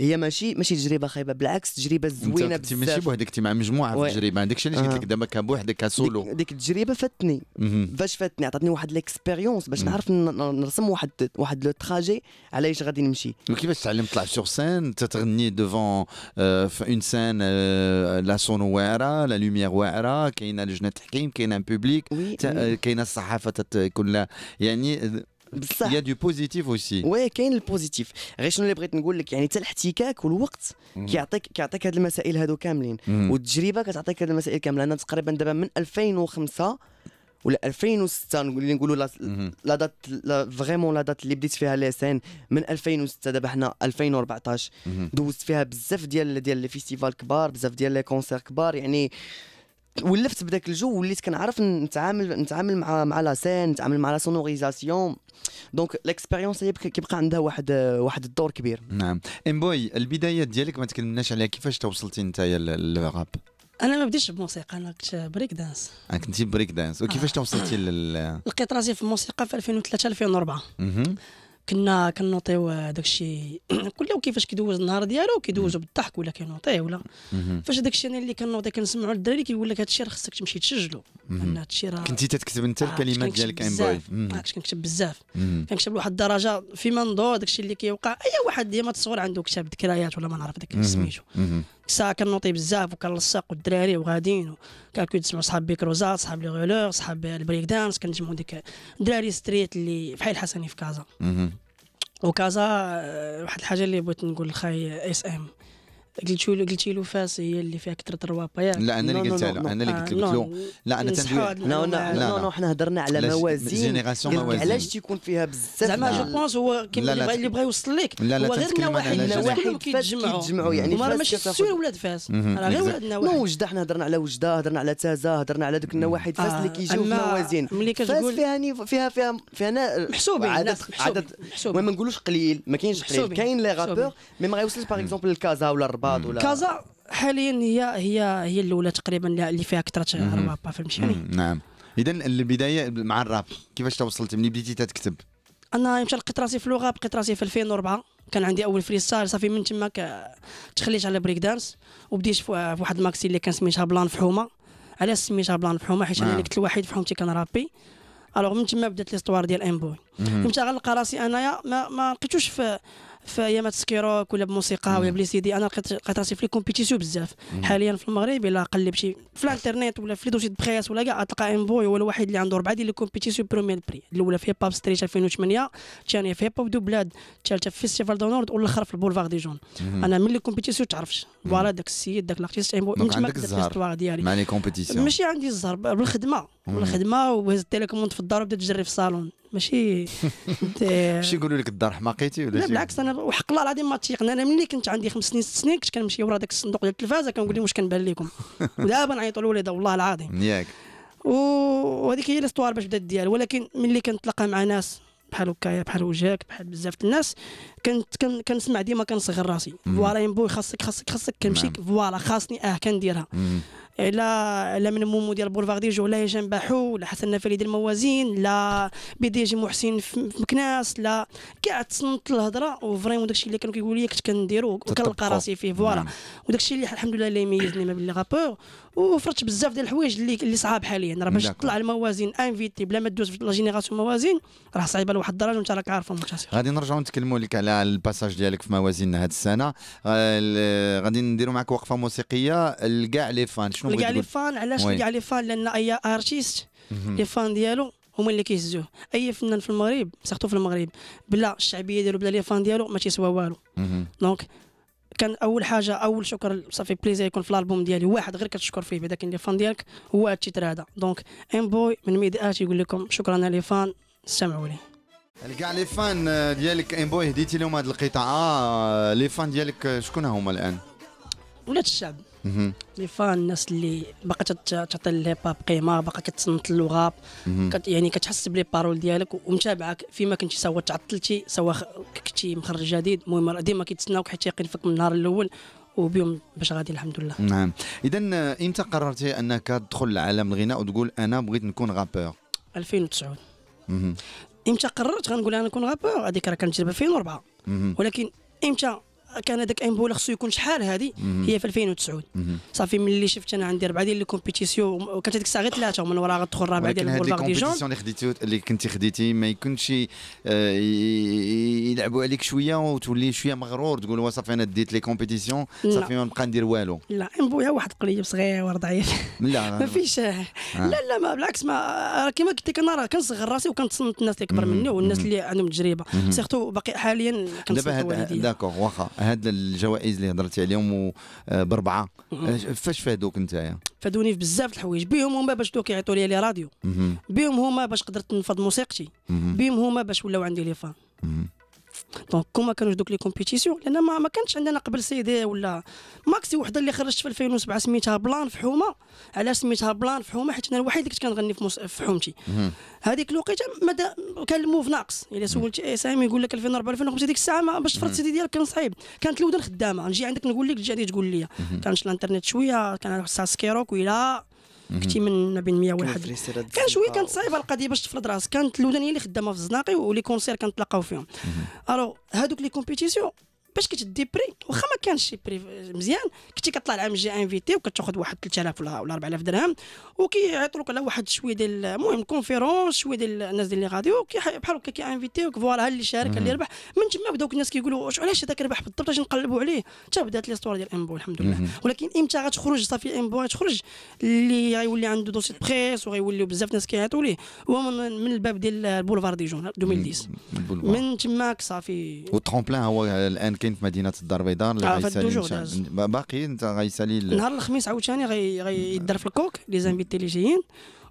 هي ماشي ماشي تجربه خايبه بالعكس تجربه زوينه بزاف ماشي بوحدك انت مع مجموعه في التجربه داك الشيء علاش قلت آه. لك دابا كان بوحدك كسولو ديك, ديك التجربه فاتني فاش فاتني عطاتني واحد ليكسبيريونس باش نعرف نرسم واحد واحد لو تراجي على ايش غادي نمشي وكيفاش تعلمت طلع سور سين تتغني ديفون اون سين لا سون واعره لا لوميير واعره كاينه لجنه التحكيم كاينه بوبليك كاينه الصحافه تكون يعني بصح يا دو بوزيتيف اوسي وي كاين البوزيتيف غير شنو اللي بغيت نقول لك يعني حتى الاحتكاك والوقت كيعطيك كيعطيك هاد المسائل هادو كاملين والتجربه كتعطيك هاد المسائل كامله انا تقريبا دابا من 2005 ولا 2006 اللي نقولوا لا دات فريمون لا دات اللي بديت فيها لي سين من 2006 دابا حنا 2014 دوزت فيها بزاف ديال ديال لي فيستيفال كبار بزاف ديال لي كونسير كبار يعني ولفت بداك الجو وليت كنعرف نتعامل نتعامل مع مع لا سين نتعامل مع لا سونوريزاسيون دونك ليكسبيريونس هي كيبقى عندها واحد واحد الدور كبير نعم ام بوي البدايه ديالك ما تكلمناش عليها كيفاش توصلتي نتايا للراب انا ما بديتش بموسيقى انا كنت بريك دانس آه كنتي بريك دانس وكيفاش آه. توصلتي لل لقيت راسي في الموسيقى في 2003 2004 كنا كنوطيو داكشي كل كيفاش كيدوز النهار ديالو كيدوزو بالضحك ولا كينوطي ولا فاش داكشي انا اللي كنوطي كنسمعوا الدراري كيقول لك هادشي راه خصك تمشي تسجلو لان هادشي راه كنتي تتكتب انت آه، الكلمات ديالك ام بوي آه، كنكتب بزاف كنكتب لواحد الدرجه فيما ندور داكشي اللي كيوقع اي واحد ديما تصور عنده كتاب ذكريات ولا ما نعرف داك سميتو ساعه كنوطي بزاف وكنلصق والدراري وغاديين كنكون تسمع صحاب بيكروزات صحاب لي غولور صحاب البريك دانس كنجمعو ديك دراري ستريت اللي بحال حسني في كازا وكازا آه، واحد الحاجه اللي بغيت نقول لخاي اس ام قلت له قلتي له فاس هي اللي فيها كثره الروابه ياك لا انا اللي قلت له انا اللي قلت لك آه، له لا انا تنحي لا لا لا حنا هضرنا على موازين علاش تيكون فيها بزاف زعما جو بونس هو كيما اللي بغى يوصل لك لا لا هو غير نواحي نواحي كيتجمعوا يعني راه ماشي سوي ولاد فاس راه غير ولاد نواحي نو وجده حنا هضرنا على وجده هضرنا على تازا هضرنا على ذوك النواحي فاس اللي آه، كيجيو في موازين فاس فيها فيها فيها فيها محسوبين عدد عدد ما نقولوش قليل ما كاينش قليل كاين لي رابور مي ما غيوصلش باغ اكزومبل لكازا ولا الرباط الرباط ولا كازا حاليا هي هي هي الاولى تقريبا اللي فيها كثره الراب فهمتي نعم اذا البدايه مع الراب كيفاش توصلت من بديتي تتكتب انا يمشي لقيت راسي في اللغه بقيت راسي في 2004 كان عندي اول فري ستايل صافي من تما تخليت على بريك دانس وبديت في واحد الماكسي اللي كان سميتها بلان فحومه علاش سميتها بلان فحومه حيت انا نعم. كنت الوحيد في حومتي كنرابي الوغ من تما بدات ليستوار ديال امبوي فهمت غنلقى راسي انايا ما, ما لقيتوش في فيا ما تسكيروك ولا بموسيقى ولا بلي سيدي انا لقيت راسي في لي كومبيتيسيون بزاف حاليا في المغرب الا قلبتي في الانترنيت ولا في لي دوسي بخياس ولا كاع تلقى ام بوي هو الوحيد اللي عنده ربعه ديال لي كومبيتيسيون بروميير بري الاولى في هيب ستريت 2008 الثانيه في هيب دو بلاد الثالثه في فيستيفال دو نورد والاخر في البولفار دي جون انا من لي كومبيتيسيون تعرفش فوالا داك السيد داك لاكتيست ام بوي عندك الزهر ديالي مع لي كومبيتيسيون ماشي عندي الزهر بالخدمه بالخدمه وهز التليكوموند في الدار وبدا تجري في الصالون ماشي ماشي يقولوا لك الدار حماقيتي ولا لا بالعكس انا وحق الله العظيم ما تيقن انا ملي كنت عندي خمس سنين ست سنين كنت كنمشي ورا داك الصندوق ديال التلفازه كنقول لهم واش كنبان لكم ودابا نعيطوا للوليده والله العظيم ياك وهذيك هي الاستوار باش بدات ديال ولكن ملي كنتلاقى مع ناس بحال هكايا بحال وجهك بحال بزاف الناس كنت كنسمع ديما كنصغر راسي فوالا بوي خاصك خاصك خاصك كنمشي نعم. فوالا خاصني اه كنديرها على على من مومو ديال بولفار دي جو لا هشام باحو لا حسن نفالي ديال الموازين لا بي دي جي محسن في مكناس لا كاع تصنت الهضره وفريمون داكشي اللي كانوا كيقولوا لي كنت كنديرو وكنلقى راسي فيه فوالا نعم. وداكشي اللي الحمد لله اللي يميزني ما بين لي غابور وفرت بزاف ديال الحوايج اللي اللي صعاب حاليا راه باش نعم. تطلع الموازين انفيتي بلا ما دوز في لا جينيراسيون موازين راه صعيبه لواحد الدرجه وانت راك عارفهم غادي نرجعوا نتكلموا لك على الباساج ديالك في موازين هذه السنه آه، غادي نديروا معك وقفه موسيقيه لكاع لي فان شنو لكاع لي فان علاش لكاع لي فان لان اي ارتيست لي فان ديالو هما اللي كيهزوه اي فنان في المغرب سيرتو في المغرب بلا الشعبيه ديالو بلا لي فان ديالو ما تيسوى والو دونك كان اول حاجه اول شكر صافي بليزير يكون في الالبوم ديالي واحد غير كتشكر فيه بعدا كاين لي فان ديالك هو التيتر هذا دونك ام بوي من ميديات يقول لكم شكرا لي فان استمعوا ليه كاع لي فان ديالك بوي هديتي لهم هذه القطعه آه، لي فان ديالك شكون هما الان ولاد الشعب لي فان الناس اللي باقا تعطي الهيب هاب قيمه باقا كتصنت اللغه كت يعني كتحس بلي بارول ديالك ومتابعك فيما كنتي سوا تعطلتي سوا كنتي مخرج جديد المهم ديما كيتسناوك حيت يقين فيك من النهار الاول وبيوم باش غادي الحمد لله نعم اذا امتى آه، قررتي انك تدخل لعالم الغناء وتقول انا بغيت نكون غابور 2009 امتى قررت غنقول انا نكون غابور هذيك راه كانت في 2004 ولكن امتى كان هذاك امبولا خصو يكون شحال هذه هي في 2009 صافي ملي شفت انا عندي اربعه ديال لي كومبيتيسيون كانت هذيك الساعه غير ثلاثه ومن وراها غتدخل الرابعه ديال باغ دي جون اللي خديتي اللي كنتي خديتي ما يكونش آه، يلعبوا عليك شويه وتولي شويه مغرور تقول صافي انا ديت لي كومبيتيسيون صافي ما نبقى ندير والو لا امبولا واحد قريب صغير ضعيف لا ما فيش آه. لا لا ما بالعكس ما كما قلت لك انا راه كنصغر راسي وكنتصنت الناس اللي كبر مني والناس اللي عندهم تجربه سيرتو باقي حاليا كنصنت والدي داكور واخا هاد الجوائز اللي هضرتي عليهم آه، بربعه آه، فاش فادوك نتايا فادوني في بزاف الحوايج بهم هما باش دوك يعيطوا لي لي راديو بهم هما باش قدرت نفض موسيقتي بهم هما باش ولاو عندي لي فان دونك كوما كانوا كانوش دوك لي كومبيتيسيون لان ما, ما كانتش عندنا قبل سي دي ولا ماكسي وحده اللي خرجت في 2007 سميتها بلان في حومه علاش سميتها بلان في حومه حيت انا الوحيد اللي كنت كنغني في مص... حومتي هذيك الوقيته مدا كان الموف ناقص الا سولت اي سامي يقول لك 2004 2005 ديك الساعه ما باش تفرض سيدي ديالك كان صعيب كانت الودن خدامه نجي عندك نقول لك تجي عندي تقول لي كانت الانترنت شويه كان على سكيروك ولا كنتي من بين 100 واحد كان شويه كانت صعيبه القضيه باش تفرض راسك كانت الاولانيه اللي خدامه في الزناقي ولي كونسير كنتلاقاو فيهم الو هادوك لي كومبيتيسيون باش كتدي بري واخا ما كانش شي بري مزيان كنتي كطلع العام الجاي انفيتي وكتاخذ واحد 3000 ولا 4000 درهم وكيعيطوا لك على واحد شويه ديال المهم كونفيرونس شويه ديال الناس ديال اللي غاديو بحال هكا انفيتي فوالا اللي شارك اللي ربح من تما بداوك الناس كيقولوا علاش هذاك ربح بالضبط اش نقلبوا عليه حتى بدات ليستوار ديال امبو الحمد لله ولكن امتى غتخرج صافي امبو غتخرج اللي غيولي عنده دوسي بريس وغيولي بزاف ناس كيعيطوا ليه هو من الباب ديال البولفار جون 2010 من تماك صافي والترومبلان هو الان كاين في مدينه الدار البيضاء اللي آه، غيسالي باقي انت غيسالي نهار الخميس عاوتاني غيدار في الكوك لي زانفيتي اللي جايين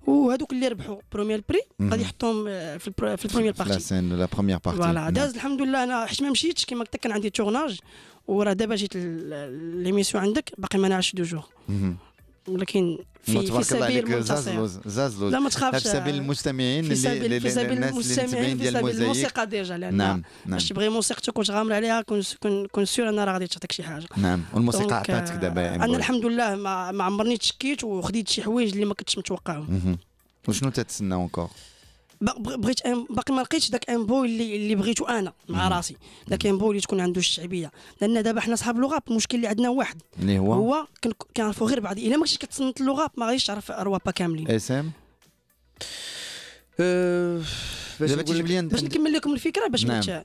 وهذوك اللي ربحوا بروميير بري غادي يحطوهم آه، في في البروميير بارتي لاسين لا بروميير بارتي فوالا نعم. داز الحمد لله انا حيت ما مشيتش كما قلت لك كان عندي تورناج وراه دابا جيت ليميسيون عندك باقي ما نعرفش دو جور ولكن في, في سبيل المنتصر زازلوز لا ما تخافش في سبيل المستمعين في سبيل, في سبيل المستمعين في سبيل الموسيقى ديجا لان نعم،, نعم باش تبغي موسيقتك وتغامر غامر عليها كون كون سور انا راه غادي تعطيك شي حاجه نعم والموسيقى عطاتك دابا انا الحمد لله ما, ما عمرني تشكيت وخديت شي حوايج اللي ما كنتش متوقعهم وشنو تتسنى اونكور بغيت باقي ما لقيتش داك ان بوي اللي اللي بغيتو انا مع راسي داك ان بوي اللي تكون عنده الشعبيه لان دابا حنا صحاب اللغه المشكل اللي عندنا واحد اللي هو هو كنعرفو غير بعض الا ما كنتش كتصنت اللغه ما غاديش تعرف اروابا كاملين اسام إيه، أه، لي باش نكمل لكم الفكره باش نعم.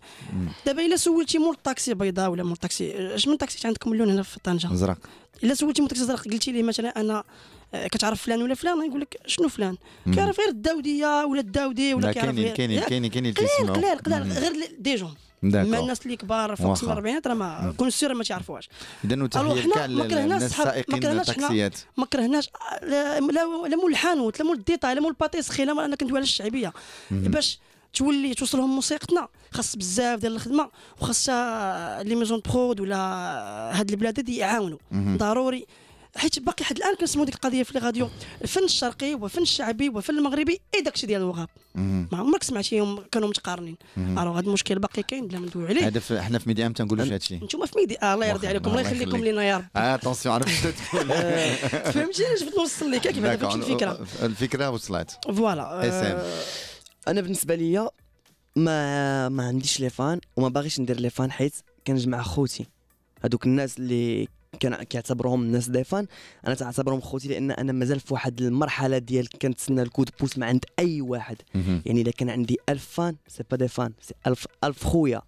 دابا الا سولتي مول الطاكسي بيضاء ولا مول الطاكسي اش من طاكسي عندكم اللون هنا في طنجه ازرق الا سولتي مول الطاكسي ازرق قلتي ليه مثلا انا آه، كتعرف فلان ولا فلان يقول لك شنو فلان كيعرف غير الداوديه ولا الداودي ولا كيعرف كاينين كاينين كاينين كاينين كاينين كاينين قليل غير ديجون ما الناس اللي كبار فوق سن الاربعينات راه ما كون سير ما تعرفوهاش اذا وتحيه لكاع السائقين التاكسيات ما كرهناش آه، لا لا مول الحانوت لا مول الديطاي لا مول الباتيسخي لا انا كندوي على الشعبيه باش تولي توصلهم موسيقتنا خاص بزاف ديال الخدمه وخاصها لي ميزون برود ولا هاد البلاد دي يعاونوا ضروري حيت باقي حد الان كنسمعوا ديك القضيه في الراديو الفن الشرقي والفن الشعبي والفن المغربي اي داكشي ديال الوغاب ما عمرك سمعتيهم كانوا متقارنين الو هذا المشكل باقي كاين بلا ما ندوي عليه هذا حنا في ميديا ام تنقولوش في هادشي انتم في ميديا الله يرضي عليكم الله يخليكم لينا يا رب اتونسيون آه، عرفت شنو تقول آه، فهمتيني بغيت نوصل لك كيف الفكره آه، الفكره وصلت فوالا انا بالنسبه ليا ما ما عنديش لي فان وما باغيش ندير لي فان حيت كنجمع خوتي هذوك الناس اللي كان كيعتبرهم الناس ديفان انا تعتبرهم خوتي لان انا مازال في واحد المرحله ديال كنتسنى الكود بوست ما عند اي واحد يعني اذا كان عندي 1000 فان سي با دي فان سي 1000 1000 خويا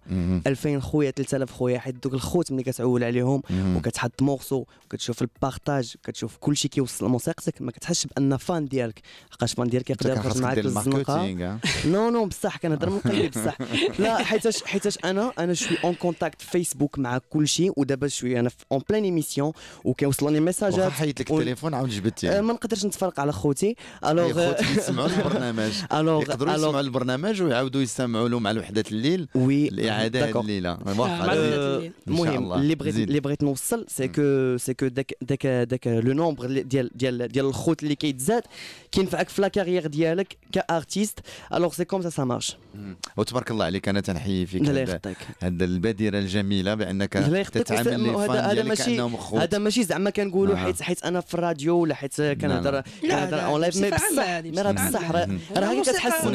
2000 خويا 3000 خويا حيت دوك الخوت ملي كتعول عليهم وكتحط مورسو وكتشوف البارتاج كتشوف شيء كيوصل لموسيقتك ما كتحسش بان فان ديالك لحقاش فان ديالك يقدر يخرج معاك للزنقه نو نو بصح كنهضر من قلبي بصح لا حيتاش حيتاش انا انا شوي اون كونتاكت فيسبوك مع كل شيء ودابا شويه انا في اون بلان ليميسيون وكيوصلني ميساجات وخا حيت لك التليفون عاود جبدتي ما نقدرش نتفرق على خوتي الوغ يسمعوا البرنامج الوغ يقدروا يسمعوا البرنامج ويعاودوا يستمعوا له مع الوحدات الليل وي الاعاده هذه الليله المهم اللي بغيت اللي بغيت نوصل سي كو سي كو داك داك داك لو نومبر ديال ديال ديال الخوت اللي كيتزاد كينفعك في لا كارير ديالك كارتيست الوغ سي كوم سا سا مارش وتبارك الله عليك انا تنحيي فيك هذا البادره الجميله بانك تتعامل هذا ماشي علينا خوت هذا ماشي زعما كنقولوا نعم. حيت حيت انا في الراديو ولا حيت كنهضر نعم. كنهضر اون لايف مي بصح مي راه بصح راه هكا كتحس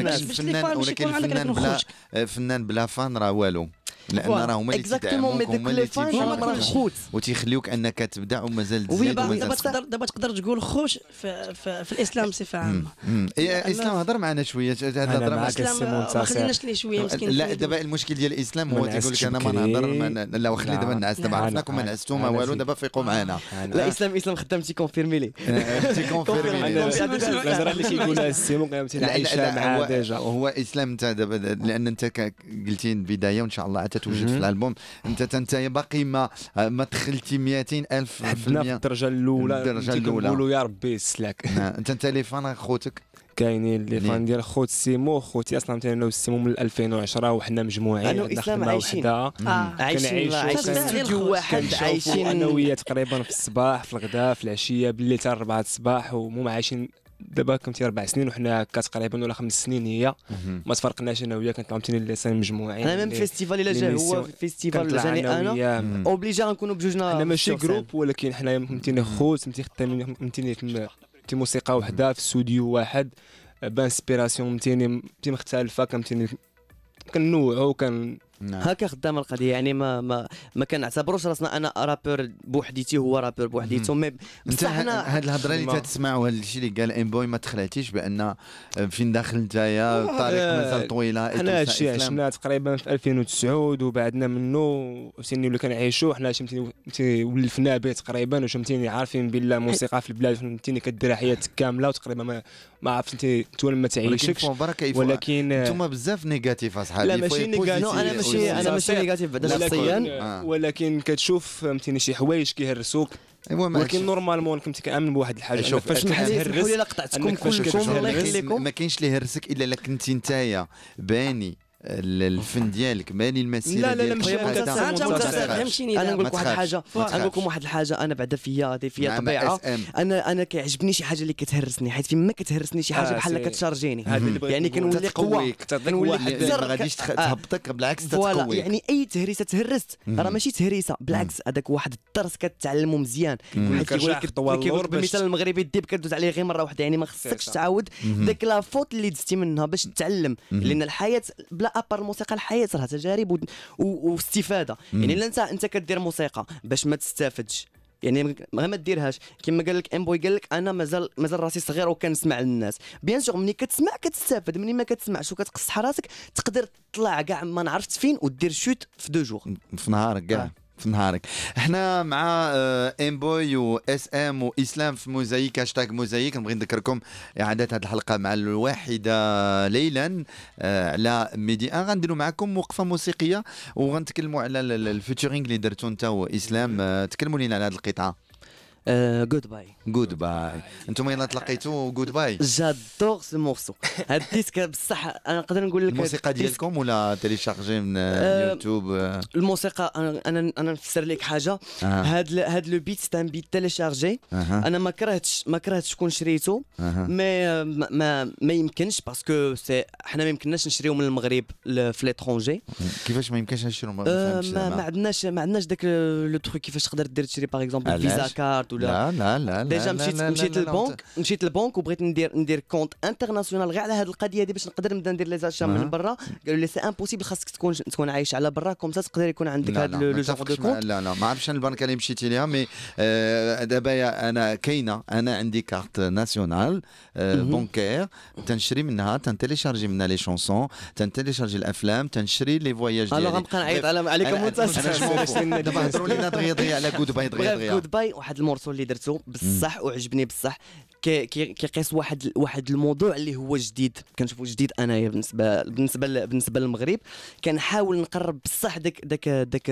ولكن الفنان بلا آه، فنان بلا فان راه والو لان هما اللي تدعموك هما اللي وتيخليوك انك تبدا ومازال تزيد دابا تقدر دابا تقدر تقول خوش في, في, الاسلام بصفه عامه الاسلام هضر معنا شويه هذا هضر معك ما خليناش ليه شويه مسكين لا دابا المشكل ديال الاسلام هو تيقول لك انا ما نهضر لا وخلي دابا نعس دابا عرفناكم ما نعستو ما والو دابا فيقوا معنا لا اسلام اسلام خدام تيكونفيرمي لي تيكونفيرمي لي الهضره اللي كيقولها السي عايشه معاه ديجا هو اسلام انت دابا لان انت قلتي البدايه وان شاء الله تتوجد في الالبوم انت انت باقي ما آه، ما دخلتي 200 الف في المية الدرجه الاولى الدرجه الاولى نقولوا يا ربي السلاك نعم. انت انت لي فان خوتك كاينين لي نعم. فان ديال خوت سيمو خوتي اصلا مثلا انا وسيمو من 2010 وحنا مجموعين عندنا خدمه وحده آه. عايشين عايشين واحد عايشين انا وياه تقريبا في الصباح في الغداء في العشيه بالليل حتى الربعه الصباح وهم عايشين دابا كنتي اربع سنين وحنا هكا تقريبا ولا خمس سنين هي ما تفرقناش انا وياك كنطلعوا عاوتاني لسان مجموعين انا ميم فيستيفال الا جا هو فيستيفال جاني انا اوبليجي غنكونوا بجوجنا حنا ماشي جروب ولكن حنا فهمتيني خوت فهمتي خدامين فهمتيني في موسيقى وحده في استوديو واحد بانسبيراسيون فهمتيني مختلفه كنوعوا كان نعم. هكا خدامه القضيه يعني ما ما ما كنعتبروش راسنا انا رابر بوحديتي هو رابر بوحديته مي بصح حنا هاد الهضره اللي تسمعوا هاد الشيء اللي قال ام بوي ما تخلعتيش بان فين داخل نتايا الطريق آه، مازال طويله حنا هادشي عشنا تقريبا في 2009 وبعدنا منه سيني اللي كنعيشوه حنا شمتيني ولفنا به تقريبا وشمتيني عارفين بالله الموسيقى في البلاد فهمتيني كدير حياتك كامله وتقريبا ما ما عرفت انت توالم ما تعيشكش ولكن انتم بزاف نيجاتيف اصحابي لا ماشي نيجاتيف انا ماشي انا ماشي نيجاتيف بعدا شخصيا آه. ولكن كتشوف فهمتيني شي حوايج كيهرسوك ايوا ولكن نورمالمون كنت كامن بواحد الحاجه شوف فاش الا قطعتكم كلكم يخليكم ما كاينش اللي يهرسك الا كنتي نتايا باني الفن ديالك مالي المسيره لا لا لا ماشي طيب، فهمتيني انا نقول لك واحد الحاجه نقول لكم واحد الحاجه انا بعدا فيا هذه فيا نعم، طبيعه انا انا كيعجبني شي حاجه اللي كتهرسني حيت فين ما كتهرسني شي حاجه آه، بحال كتشارجيني يعني كنولي قوه كنولي ما غاديش آه. تهبطك بالعكس تتقوي يعني اي تهريسه تهرست راه ماشي تهريسه بالعكس هذاك واحد الدرس كتعلمو مزيان حيت كيقول لك بالمثال المغربي الديب كدوز عليه غير مره واحده يعني ما خصكش تعاود ديك لا فوت اللي دزتي منها باش تتعلم لان الحياه بلا ابار الموسيقى الحياه راه تجارب واستفاده يعني لا انت انت كدير موسيقى باش ما تستافدش يعني ما ما ديرهاش كما قال لك ام بوي قال لك انا مازال مازال راسي صغير وكنسمع للناس بيان سور ملي كتسمع كتستافد ملي ما كتسمعش وكتقصح راسك تقدر تطلع كاع ما نعرفت فين ودير شوت في دو جوغ في نهارك كاع آه. في نهارك احنا مع ام بوي واس ام واسلام في موزايك هاشتاج موزايك نبغي نذكركم اعاده هذه الحلقه مع الواحده ليلا آه، على ميدي ان غنديروا معكم وقفه موسيقيه وغنتكلموا على الفيتشرينغ اللي درتو انت واسلام آه، تكلموا لينا على هذه القطعه جود آه، باي جود باي انتم يلا تلاقيتوا جود باي جادور سو مورسو هاد الديسك بصح انا نقدر نقول لك الموسيقى ديالكم ولا تيليشارجي من يوتيوب الموسيقى انا انا نفسر لك حاجه هاد هاد لو بيت سي ان بيت تيليشارجي انا ما كرهتش ما كرهتش كون شريته مي ما ما يمكنش باسكو سي حنا ما يمكنناش نشريو من المغرب في ليترونجي كيفاش ما يمكنش نشريو ما عندناش ما عندناش داك لو تخو كيفاش تقدر دير تشري باغ اكزومبل فيزا كارت ولا لا لا لا ديجا مشيت مشيت للبنك مشيت للبنك وبغيت ندير ندير كونت انترناسيونال غير على هذه القضيه هذه باش نقدر نبدا ندير لي زاشا من برا قالوا لي سي امبوسيبل خاصك تكون تكون عايش على برا كوم سا تقدر يكون عندك هذا لو جو دو كونت لا لا ما عرفتش البنك اللي مشيتي ليها مي آه، دابا انا كاينه انا عندي كارت ناسيونال بونكير تنشري منها تنتيليشارجي منها لي شونسون تنتيليشارجي الافلام تنشري لي فواياج ديالي الوغ نبقى نعيط على عليك دابا هضروا لينا دغيا دغيا على كود باي دغيا دغيا كود باي واحد المرسول اللي درتو بصح بصح وعجبني بصح كيقيس واحد واحد الموضوع اللي هو جديد كنشوفه جديد انايا بالنسبه بالنسبه بالنسبه للمغرب كنحاول نقرب بصح داك داك داك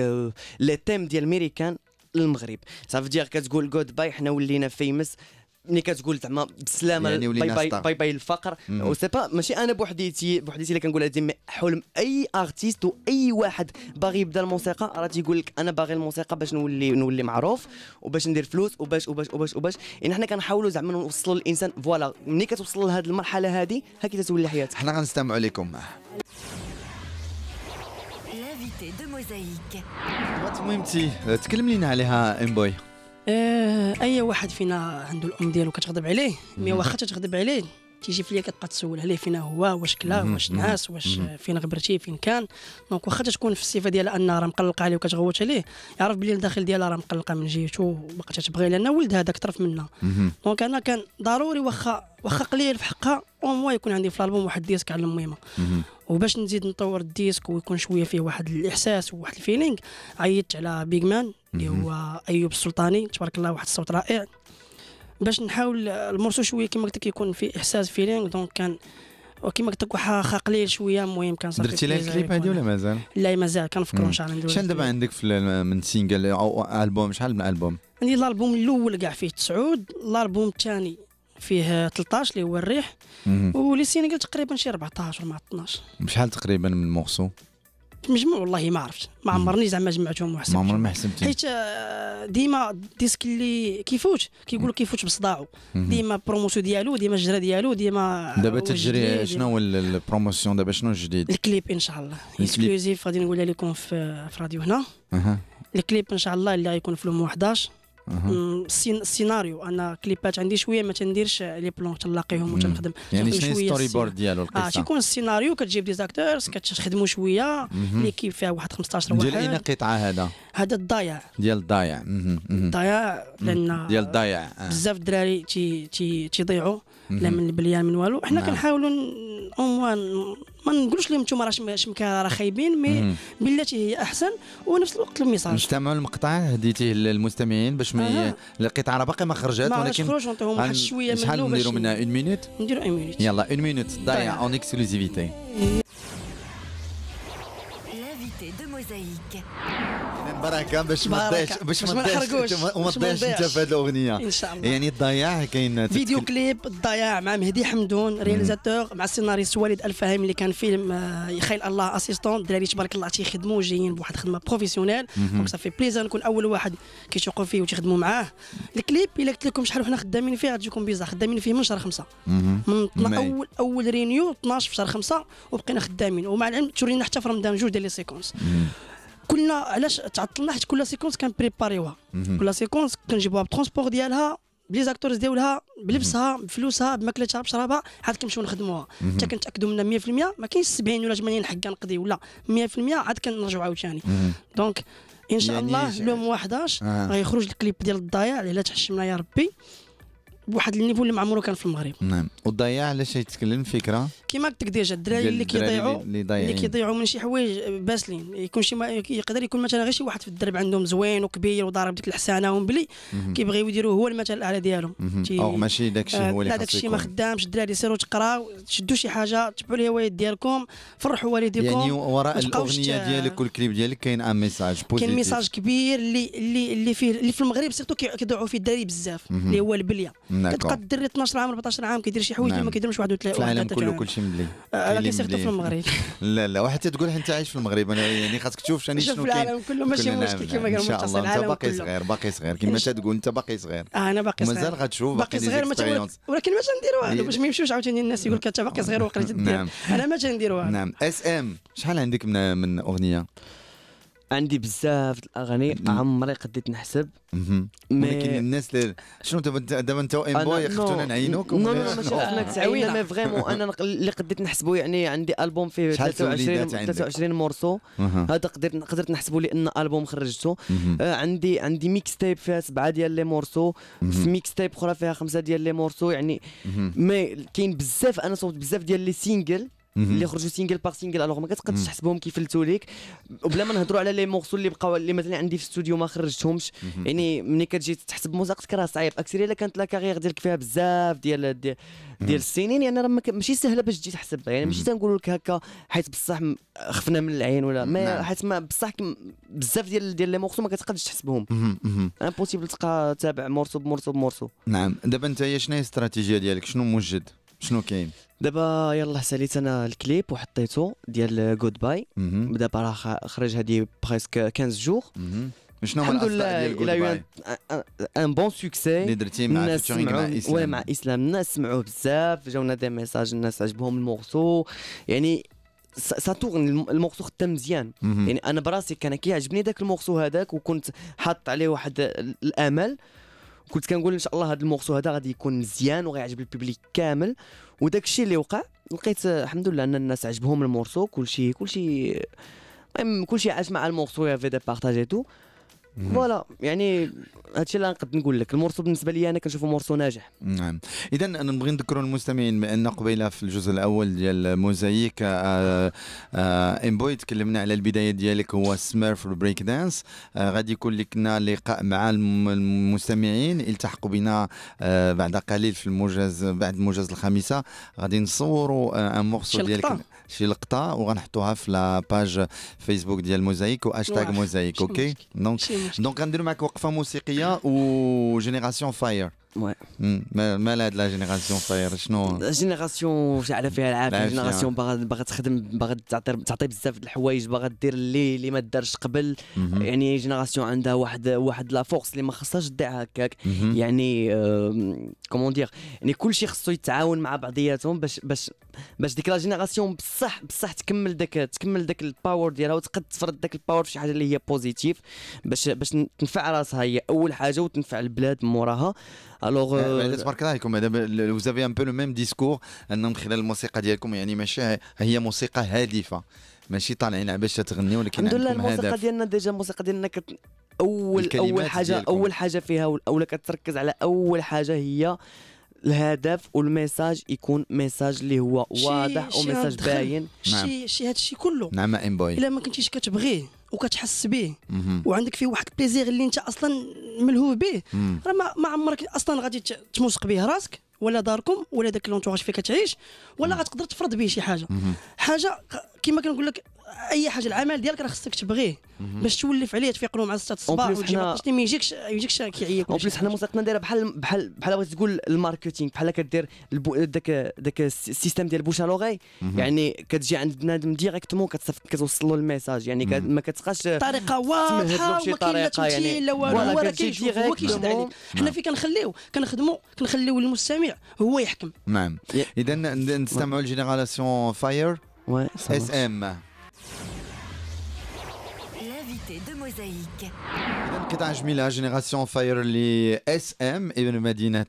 لي تيم ديال ميريكان للمغرب صافي ديال كتقول جود باي حنا ولينا فيمس ملي كتقول زعما بالسلامه يعني باي باي, باي باي الفقر سي با ماشي انا بوحديتي بوحديتي اللي كنقول هذه حلم اي ارتيست واي واحد باغي يبدا الموسيقى راه تيقول لك انا باغي الموسيقى باش نولي نولي معروف وباش ندير فلوس وباش وباش وباش وباش يعني حنا كنحاولوا زعما نوصلوا للانسان فوالا ملي كتوصل لهذه المرحله هذه هكا تتولي حياتك حنا غنستمعوا لكم لافيتي دو موزايك تكلم لينا عليها بوي آه اي واحد فينا عنده الام ديالو كتغضب عليه مي واخا تتغضب عليه تيجيف ليا كتبقى تسول عليه فينا هو واش كلا واش نعس واش فين غبرتي فين كان دونك واخا تكون في الصفه ديال انها راه مقلقه عليه وكتغوت عليه يعرف بلي الداخل ديالها راه مقلقه من جهته وباقا تتبغي لان ولد هذاك طرف منها دونك انا كان ضروري واخا واخا قليل في حقها او موا يكون عندي في الالبوم واحد الديسك على المهمه وباش نزيد نطور الديسك ويكون شويه فيه واحد الاحساس وواحد الفيلينغ عيطت على بيغ مان اللي هو ايوب السلطاني تبارك الله واحد الصوت رائع باش نحاول المرسو شويه كيما قلت لك يكون في احساس فيلينغ دونك كان وكيما قلت لك واحد قليل شويه المهم كان صافي درتي لها الكليب هذه ولا مازال؟ لا مازال كنفكر ان شاء الله نديرو شحال دابا عندك في من سينجل او البوم شحال من البوم؟ عندي الالبوم الاول كاع فيه تسعود الالبوم الثاني فيه 13 اللي هو الريح ولي سينجل تقريبا شي 14 ولا 12 شحال تقريبا من مورسو؟ مجموع والله ما عرفت ما عمرني زعما جمعتهم وحسبت ما عمرني ما حسبتي حيت آه، ديما الديسك اللي كيفوت كيقول لك كيفوت بصداعو ديما بروموسيون ديالو ديما الجرا ديالو ديما دابا تجري شنو هو البروموسيون دابا شنو الجديد الكليب ان شاء الله اكسكلوزيف غادي نقولها لكم في راديو هنا الكليب ان شاء الله اللي غيكون في لوم 11 سيناريو انا كليبات عندي شويه ما تنديرش لي بلون تلاقيهم وتنخدم يعني شنو ستوري بورد ديالو القصه اه تيكون السيناريو كتجيب دي زاكتور كتخدموا شويه ليكيب فيها واحد 15 واحد ديال اين قطعه هذا هذا الضايع ديال الضايع الضايع لان ديال الضايع آه. بزاف الدراري تيضيعوا لا من البليان من والو حنا نعم. كنحاولوا اوموان ما نقولوش لهم انتم راه شمكا راه خايبين مي بلاتي هي احسن ونفس الوقت الميساج نجتمع المقطع هديتيه للمستمعين باش ما القطعه راه باقي ما خرجت ولكن ما نعطيهم واحد شويه منه شحال نديروا منها اون مينوت نديروا اون مينوت يلا اون مينوت ضايع اون اكسكلوزيفيتي L'invité de Mosaïque. بركه باش ما تضيعش باش ما تضيعش وما تضيعش انت في هذه الاغنيه ان شاء الله يعني الضياع كاين فيديو كليب الضياع مع مهدي حمدون رياليزاتور مع السيناريست والد الفهيم اللي كان فيلم آه، يخيل الله اسيستون الدراري تبارك الله تيخدموا جايين بواحد الخدمه بروفيسيونيل دونك صافي بليزير نكون اول واحد كيشوقوا فيه وتيخدموا معاه الكليب الا قلت لكم شحال حنا خدامين فيه غتجيكم بيزار خدامين فيه من شهر خمسه من اول اول رينيو 12 في شهر خمسه وبقينا خدامين ومع العلم تورينا حتى في رمضان جوج ديال لي سيكونس كلنا علاش تعطلنا حيت كل سيكونس كنبريباريوها كل سيكونس كنجيبوها بالترونسبور ديالها بلي زاكتورز ديالها بلبسها بفلوسها بماكلتها بشرابها عاد كنمشيو نخدموها حتى كنتاكدوا منها 100% ما كاينش 70 ولا 80 حق كنقضي ولا 100% عاد كنرجعو عاوتاني دونك ان شاء يعني الله لو 11 آه. غيخرج الكليب ديال الضياع لا تحشمنا يا ربي بواحد النيفو اللي ما عمره كان في المغرب نعم والضياع علاش يتكلم فكره كيما قلت لك ديجا الدراري اللي كيضيعوا اللي كيضيعوا من شي حوايج باسلين يكون شي ما يقدر يكون مثلا غير شي واحد في الدرب عندهم زوين وكبير وضارب ديك الحسانه ومبلي كيبغيو يديروا هو المثل الاعلى ديالهم او ماشي داكشي آه، هو اللي داك داكشي ما خدامش الدراري سيروا تقراوا شدوا شي حاجه تبعوا الهوايات ديالكم فرحوا والديكم يعني وراء الاغنيه ديالك والكليب ديالك كاين ان ميساج بوزيتيف كاين ميساج كبير اللي اللي اللي فيه اللي في المغرب سيرتو كيضيعوا فيه الدراري بزاف اللي هو البليه تقدر 12 عام 14 عام كيدير شي حوايج نعم. ما كيديرهمش واحد في العالم كله كلشي ملي آه، لكن سيرتو في المغرب لا لا واحد تقول انت عايش في المغرب انا يعني خاصك تشوف شنو كاين في العالم كله ماشي مشكل نعم، كما نعم. قال ان شاء الله انت باقي صغير باقي صغير كما تقول انت باقي صغير آه، انا باقي صغير مازال غتشوف باقي صغير ولكن ما تندير والو باش ما يمشيوش عاوتاني الناس يقول لك انت باقي صغير وقريت نعم انا ما تندير والو نعم اس ام شحال عندك من اغنيه عندي بزاف الاغاني عمري قديت نحسب ولكن الناس شنو دابا دابا انت وان بوي خفتونا نعينوك نو نو ماشي خفتناك آه. تعينا مي فريمون انا اللي قديت نحسبه يعني عندي البوم فيه 23 23 مورسو هذا قدرت قدرت نحسبه لان البوم خرجته آه، عندي عندي ميكس تيب فيها سبعه ديال لي مورسو في ميكس تيب اخرى فيها خمسه ديال لي مورسو يعني مي كاين بزاف انا صوت بزاف ديال لي سينجل اللي خرجوا سينجل باغ سينجل الوغ ما كتقدرش تحسبهم كيفلتوا ليك وبلا ما نهضروا على لي مورسو اللي بقاو اللي مثلا عندي في الاستوديو ما خرجتهمش يعني ملي كتجي تحسب موسيقتك راه صعيب اكثر الا كانت لا كارير ديالك فيها بزاف ديال ديال, السنين يعني راه ماشي سهله باش تجي تحسب يعني ماشي تنقول لك هكا حيت بصح خفنا من العين ولا ما نعم. حيت ما بصح بزاف ديال ديال لي مورسو ما كتقدرش تحسبهم امبوسيبل تلقى تابع مورسو بمورسو بمورسو نعم دابا انت شنو هي الاستراتيجيه ديالك شنو موجد شنو كاين دابا يلا ساليت انا الكليب وحطيته ديال جود باي دابا راه خرج هادي بريسك 15 جور شنو هو ديال جود باي؟ ان بون سوكسي اللي درتي مع فيتشرينغ مع اسلام مع اسلام الناس سمعوه بزاف جاونا دي ميساج الناس عجبهم المورسو يعني سا تورن المورسو خدام مزيان يعني انا براسي كان كيعجبني ذاك المورسو هذاك وكنت حاط عليه واحد الامل كنت كنقول ان شاء الله هذا المورسو هذا غادي يكون مزيان وغيعجب البوبليك كامل وداك الشيء اللي وقع لقيت آه، الحمد لله ان الناس عجبهم المورسو كلشي كلشي المهم كلشي عاش مع المورسو في دي بارتاجي تو فوالا يعني هادشي اللي نقدر نقول لك المورسو بالنسبه لي انا كنشوفه مورسو ناجح نعم اذا انا نبغي نذكر المستمعين بان قبيله في الجزء الاول ديال موزايك آه، آه، امبوي تكلمنا على البدايه ديالك هو سميرف البريك دانس غادي يكون لنا لقاء مع المستمعين التحقوا بنا آه، بعد قليل في الموجز بعد الموجز الخامسه غادي نصوروا ان مورسو ديالك شي لقطه وغنحطوها في لاباج فيسبوك ديال موزايك وهاشتاج موزايك اوكي دونك دونك غندير معك وقفه موسيقيه وجينيراسيون فاير Ouais. مال هاد لا جينيراسيون صاير شنو جينيراسيون على فيها العافيه جينيراسيون باغا باغا تخدم باغا تعطي تعطي بزاف د الحوايج باغا دير اللي اللي ما دارش قبل يعني جينيراسيون عندها واحد واحد لا فورس اللي ما خصهاش تضيع هكاك يعني كومون دير يعني كلشي خصو يتعاون مع بعضياتهم باش باش باش ديك لا جينيراسيون بصح بصح تكمل داك تكمل داك الباور ديالها وتقد تفرض داك الباور في شي حاجه اللي هي بوزيتيف باش باش تنفع راسها هي اول حاجه وتنفع البلاد موراها الوغ تبارك الله عليكم دابا vous avez un peu le même discours ان من خلال الموسيقى ديالكم يعني ماشي هي موسيقى هادفه ماشي طالعين باش تغني ولكن الحمد لله الموسيقى ديالنا ديجا الموسيقى ديالنا كت... اول اول حاجه ديالكم. اول حاجه فيها اولا كتركز على اول حاجه هي الهدف والميساج يكون ميساج اللي هو واضح وميساج باين شي نعم. شي هادشي كله نعم ام بوي الا ما كنتيش كتبغيه وكتحس به وعندك فيه واحد البليزير اللي انت اصلا ملهوف به راه ما عمرك اصلا غادي تموسق به راسك ولا داركم ولا داك لونتوراج فين كتعيش ولا غتقدر تفرض به شي حاجه حاجه كما كنقول لك اي حاجه العمل ديالك راه خصك تبغيه باش تولف عليه تفيقلو مع 6 الصباح وتجي ما ما يجيكش يجيكش كيعيك اون بليس حنا موسيقتنا دايره بحال بحال بحال بغيت تقول الماركتينغ بحال كدير ذاك ذاك السيستم ديال بوش لوغي يعني كتجي عند بنادم ديريكتومون كتوصل له الميساج يعني ما كتبقاش طريقه واضحه وما كاين لا تمثيل لا والو هو كيشوف هو كيشد عليك حنا فين كنخليو كنخدمو كنخليو المستمع هو يحكم نعم اذا نستمعوا لجينيراسيون فاير اس ام موزايك قطعة جميلة جينيراسيون فاير لي اس ام ابن مدينة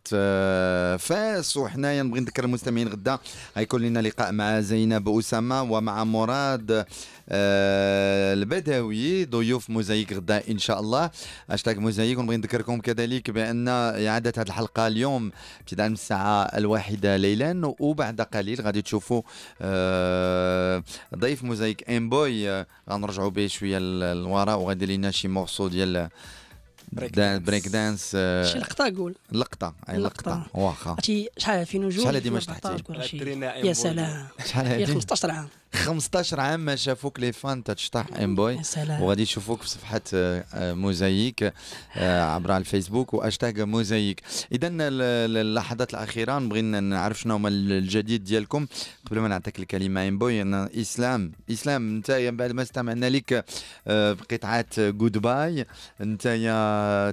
فاس وحنايا نبغي نذكر المستمعين غدا غيكون لنا لقاء مع زينب اسامة ومع مراد آه، البداوي ضيوف موزايك غدا ان شاء الله هاشتاغ موزايك ونبغي نذكركم كذلك بان اعاده هذه الحلقه اليوم ابتداء من الساعه الواحده ليلا وبعد قليل غادي تشوفوا آه، ضيف موزايك ام بوي غنرجعوا به شويه للوراء وغادي لينا شي مورسو ديال بريك دانس آه، شي لقطه قول لقطه اي لقطه واخا شحال فين وجوه شحال هذه ما شحال يا سلام شحال هذه 15 عام 15 عام ما شافوك لي فان تشطح ام بوي وغادي يشوفوك في صفحه آه، آه، موزايك آه، عبر على الفيسبوك واشتاق موزايك اذا اللحظات الاخيره نبغي نعرف شنو هما الجديد ديالكم قبل ما نعطيك الكلمه ام بوي أنا اسلام اسلام انت بعد ما استمعنا لك بقطعات جود باي انت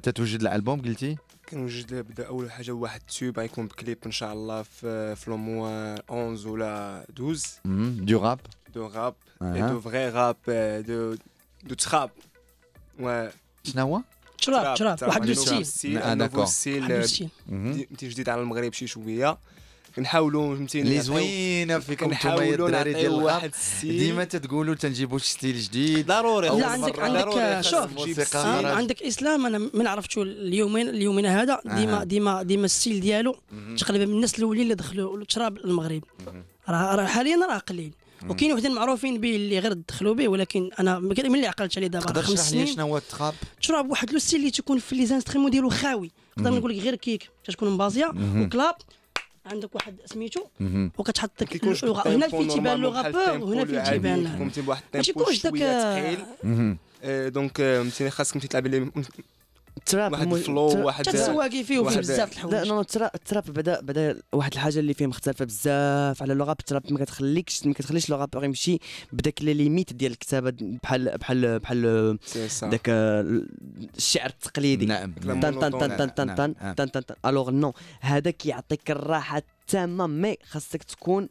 تتوجد الالبوم قلتي كنوجد بدا اول حاجه واحد تيوب غيكون بكليب ان شاء الله في في لو موا 11 ولا 12 دو راب دو راب دو فري راب دو دو تراب شنو هو؟ تراب تراب واحد لو ستيل انا داكور ستيل جديد على المغرب شي شويه كنحاولوا فهمتيني اللي زوينه فيكم كنحاولوا يا الدراري ديال واحد ديما تتقولوا تنجيبوا شي ستيل جديد ضروري لا عندك عندك شوف عندك اسلام انا من عرفتو اليومين اليومين هذا ديما ديما ديما الستيل ديالو تقريبا من الناس الاولين اللي دخلوا تراب المغرب راه حاليا راه قليل وكاين وحدين معروفين به اللي غير دخلوا به ولكن انا من اللي عقلت عليه دابا خمس سنين شنو هو التراب تراب واحد لو ستيل اللي تكون في لي زانستريمون ديالو خاوي نقدر نقول لك غير كيك تكون مبازيه وكلاب عندك واحد سميتو وكتحط اللغه طيب هنا في تيبان لو رابور طيب وهنا في تيبان طيب ماشي كوش داك آه، دونك فهمتيني آه، خاصك تلعب تراب واحد الفلو واحد السواقي فيه وفيه بزاف الحوايج لا نو التراب بدا بدا واحد الحاجه اللي فيه مختلفه بزاف على اللغه تراب ما كتخليكش ما كتخليش اللغه يمشي بداك لي ليميت ديال الكتابه بحال بحال بحال داك آه، الشعر التقليدي نعم طن طن طن طن طن طن طن طن الوغ نو هذا كيعطيك الراحه تامه مي خاصك تكون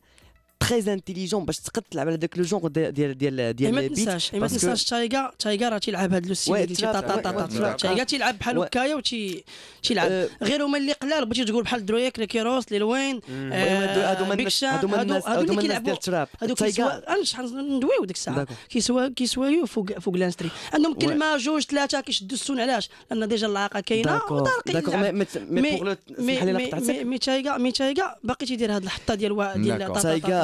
تري انتيليجون باش تقد تلعب على داك لو جونغ ديال ديال ديال ما تنساش ما تنساش تايغا تايغا راه تيلعب هذا لو ستيل ديال تايغا تيلعب بحال هكايا و تيلعب أه، غير هما اللي قلال بغيتي تقول بحال درويك لي لوين آه، هادو هما الناس هادو هما هادو اللي كيلعبوا هادو كيسوا انا شحال ندويو ديك الساعه كيسوا كيسوايو فوق فوق لانستري عندهم كلمه جوج ثلاثه كيشدوا السون علاش لان ديجا اللعاقه كاينه وطارقي داكور مي مي مي تايغا مي تايغا باقي تيدير هاد الحطه ديال ديال تايغا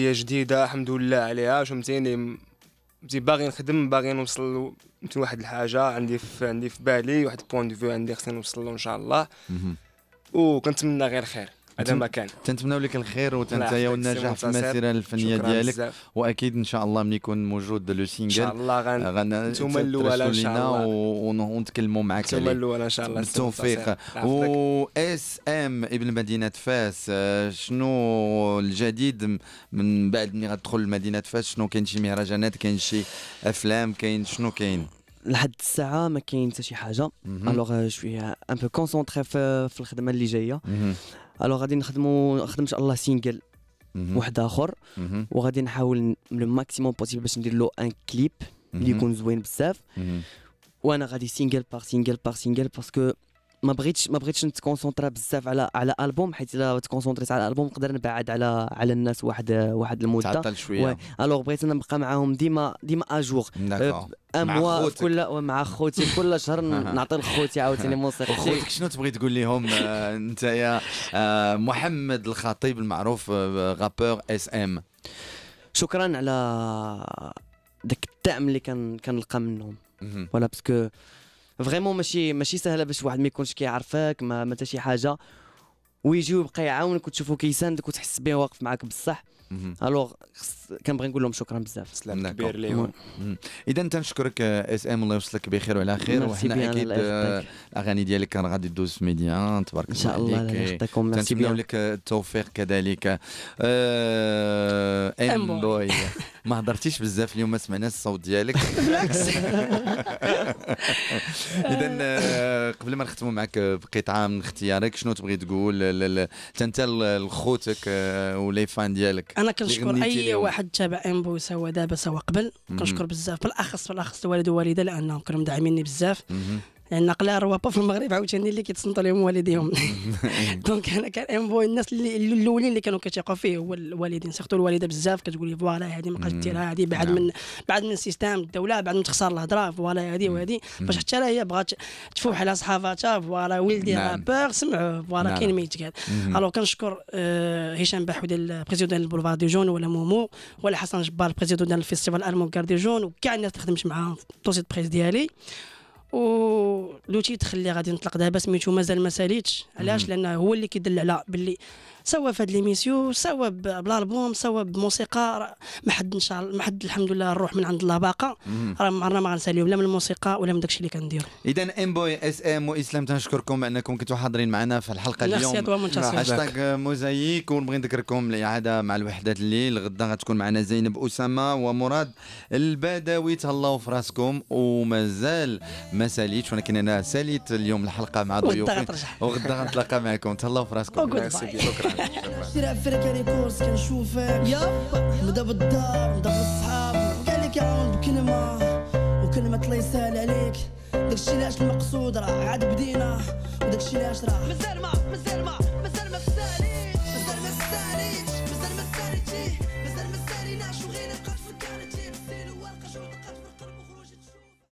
هي جديده الحمد لله عليها فهمتيني بدي باغي نخدم باغي نوصل فهمتي واحد الحاجه عندي في عندي في بالي واحد البوان دو فيو عندي خصني نوصل له ان شاء الله وكنتمنى غير خير هذا ما كان تنتمنوا لك الخير وتنتهي والنجاح في المسيره الفنيه ديالك واكيد ان شاء الله ملي يكون موجود لو سينجل آه، ان شاء الله غن الاولى ان شاء الله ونتكلموا معك انتوما الاولى ان شاء الله بالتوفيق و اس ام ابن مدينه فاس آه، شنو الجديد من بعد ملي غتدخل لمدينه فاس شنو كاين شي مهرجانات كاين شي افلام كاين شنو كاين لحد الساعه ما كاين حتى شي حاجه الوغ شويه ان بو كونسونتخي في الخدمه اللي جايه الو غادي نخدموا نخدم ان شاء الله سينجل واحد اخر وغادي نحاول لو ماكسيموم بوسيبل باش ندير له ان كليب اللي يكون زوين بزاف وانا غادي سينجل بار سينجل بار سينجل باسكو ما بغيتش ما بغيتش نتكونسونطرا بزاف على على البوم حيت الا تكونسونطريت على البوم نقدر نبعد على على الناس واحد واحد المده تعطل شويه الوغ بغيت انا نبقى معاهم ديما ديما اجور أه، خوتي كل مع خوتي كل شهر نعطي لخوتي عاوتاني موسيقى خوتك شنو تبغي تقول لهم آه، انت يا آه، محمد الخطيب المعروف غابور اس ام شكرا على داك الدعم اللي كنلقى منهم ولا باسكو فريمون ماشي ماشي سهله باش واحد ما يكونش كيعرفك ما حتى شي حاجه ويجي ويبقى يعاونك وتشوفو كيساندك وتحس به واقف معاك بصح الوغ كنبغي نقول لهم شكرا بزاف سلام نعم. كبير ليهم اذا تنشكرك آه، اس ام الله يوصلك بخير وعلى خير وحنا اكيد آه، الاغاني ديالك كان غادي دوز في ميديا تبارك الله ان شاء الله يعطيكم تنتمنى لك آه، التوفيق كذلك ام بوي ما هضرتيش بزاف اليوم ما سمعناش الصوت ديالك بالعكس اذا آه، قبل ما نختموا معك آه، بقطعه من اختيارك شنو تبغي تقول انت لخوتك آه، ولي فان ديالك انا كنشكر اي واحد تابع امبو سوا دابا سوا قبل كنشكر بزاف بالاخص بالاخص الوالد والوالده لانهم كانوا مدعميني بزاف عندنا قلال روابا في المغرب عاوتاني اللي كيتصنتوا لهم والديهم دونك انا كان بوي الناس اللي الاولين اللي كانوا كيتيقوا فيه هو الوالدين سيرتو الوالده بزاف كتقول لي فوالا هذه ما بقاش ديرها هذه بعد نعم. من بعد من سيستام الدوله بعد من تخسر الهضره فوالا هذه وهذه باش حتى هي بغات تفوح على صحافاتها فوالا ولدي نعم. رابور سمعوا فوالا نعم. كاين ما يتقال الو كنشكر آه، هشام بحودي البريزيدون البولفار دي جون ولا مومو ولا حسن جبار البريزيدون الفيستيفال المونكار دي جون وكاع الناس اللي خدمت معاهم في البروسيس ديالي و لو تيتخ اللي غادي نطلق دابا سميتو مازال ما ساليتش علاش لانه هو اللي كيدل على باللي سوا في هاد ليميسيو سوا بالالبوم سوا بموسيقى ما حد ان شاء الله ما حد الحمد لله الروح من عند الله باقا راه ما غنساليو لا من الموسيقى ولا من داكشي اللي كنديرو اذا ام بوي اس ام واسلام تنشكركم انكم كنتوا حاضرين معنا في الحلقه اليوم هاشتاغ موزايك ونبغي نذكركم الاعاده مع الوحدات الليل غدا غتكون معنا زينب اسامه ومراد البداوي تهلاو في راسكم ومازال ما ساليتش ولكن انا ساليت اليوم الحلقه مع ضيوفي وغدا غنتلاقى معكم تهلاو في راسكم oh, شكرا شراء فرق يعني كورس كنشوفك ياب بدا بالدار بدا بالصحاب كاع اللي كنعاون بكلمه وكلمه الله يسهل عليك داكشي علاش المقصود راه عاد بدينا وداكشي علاش راه مازال ما مازال ما مازال ما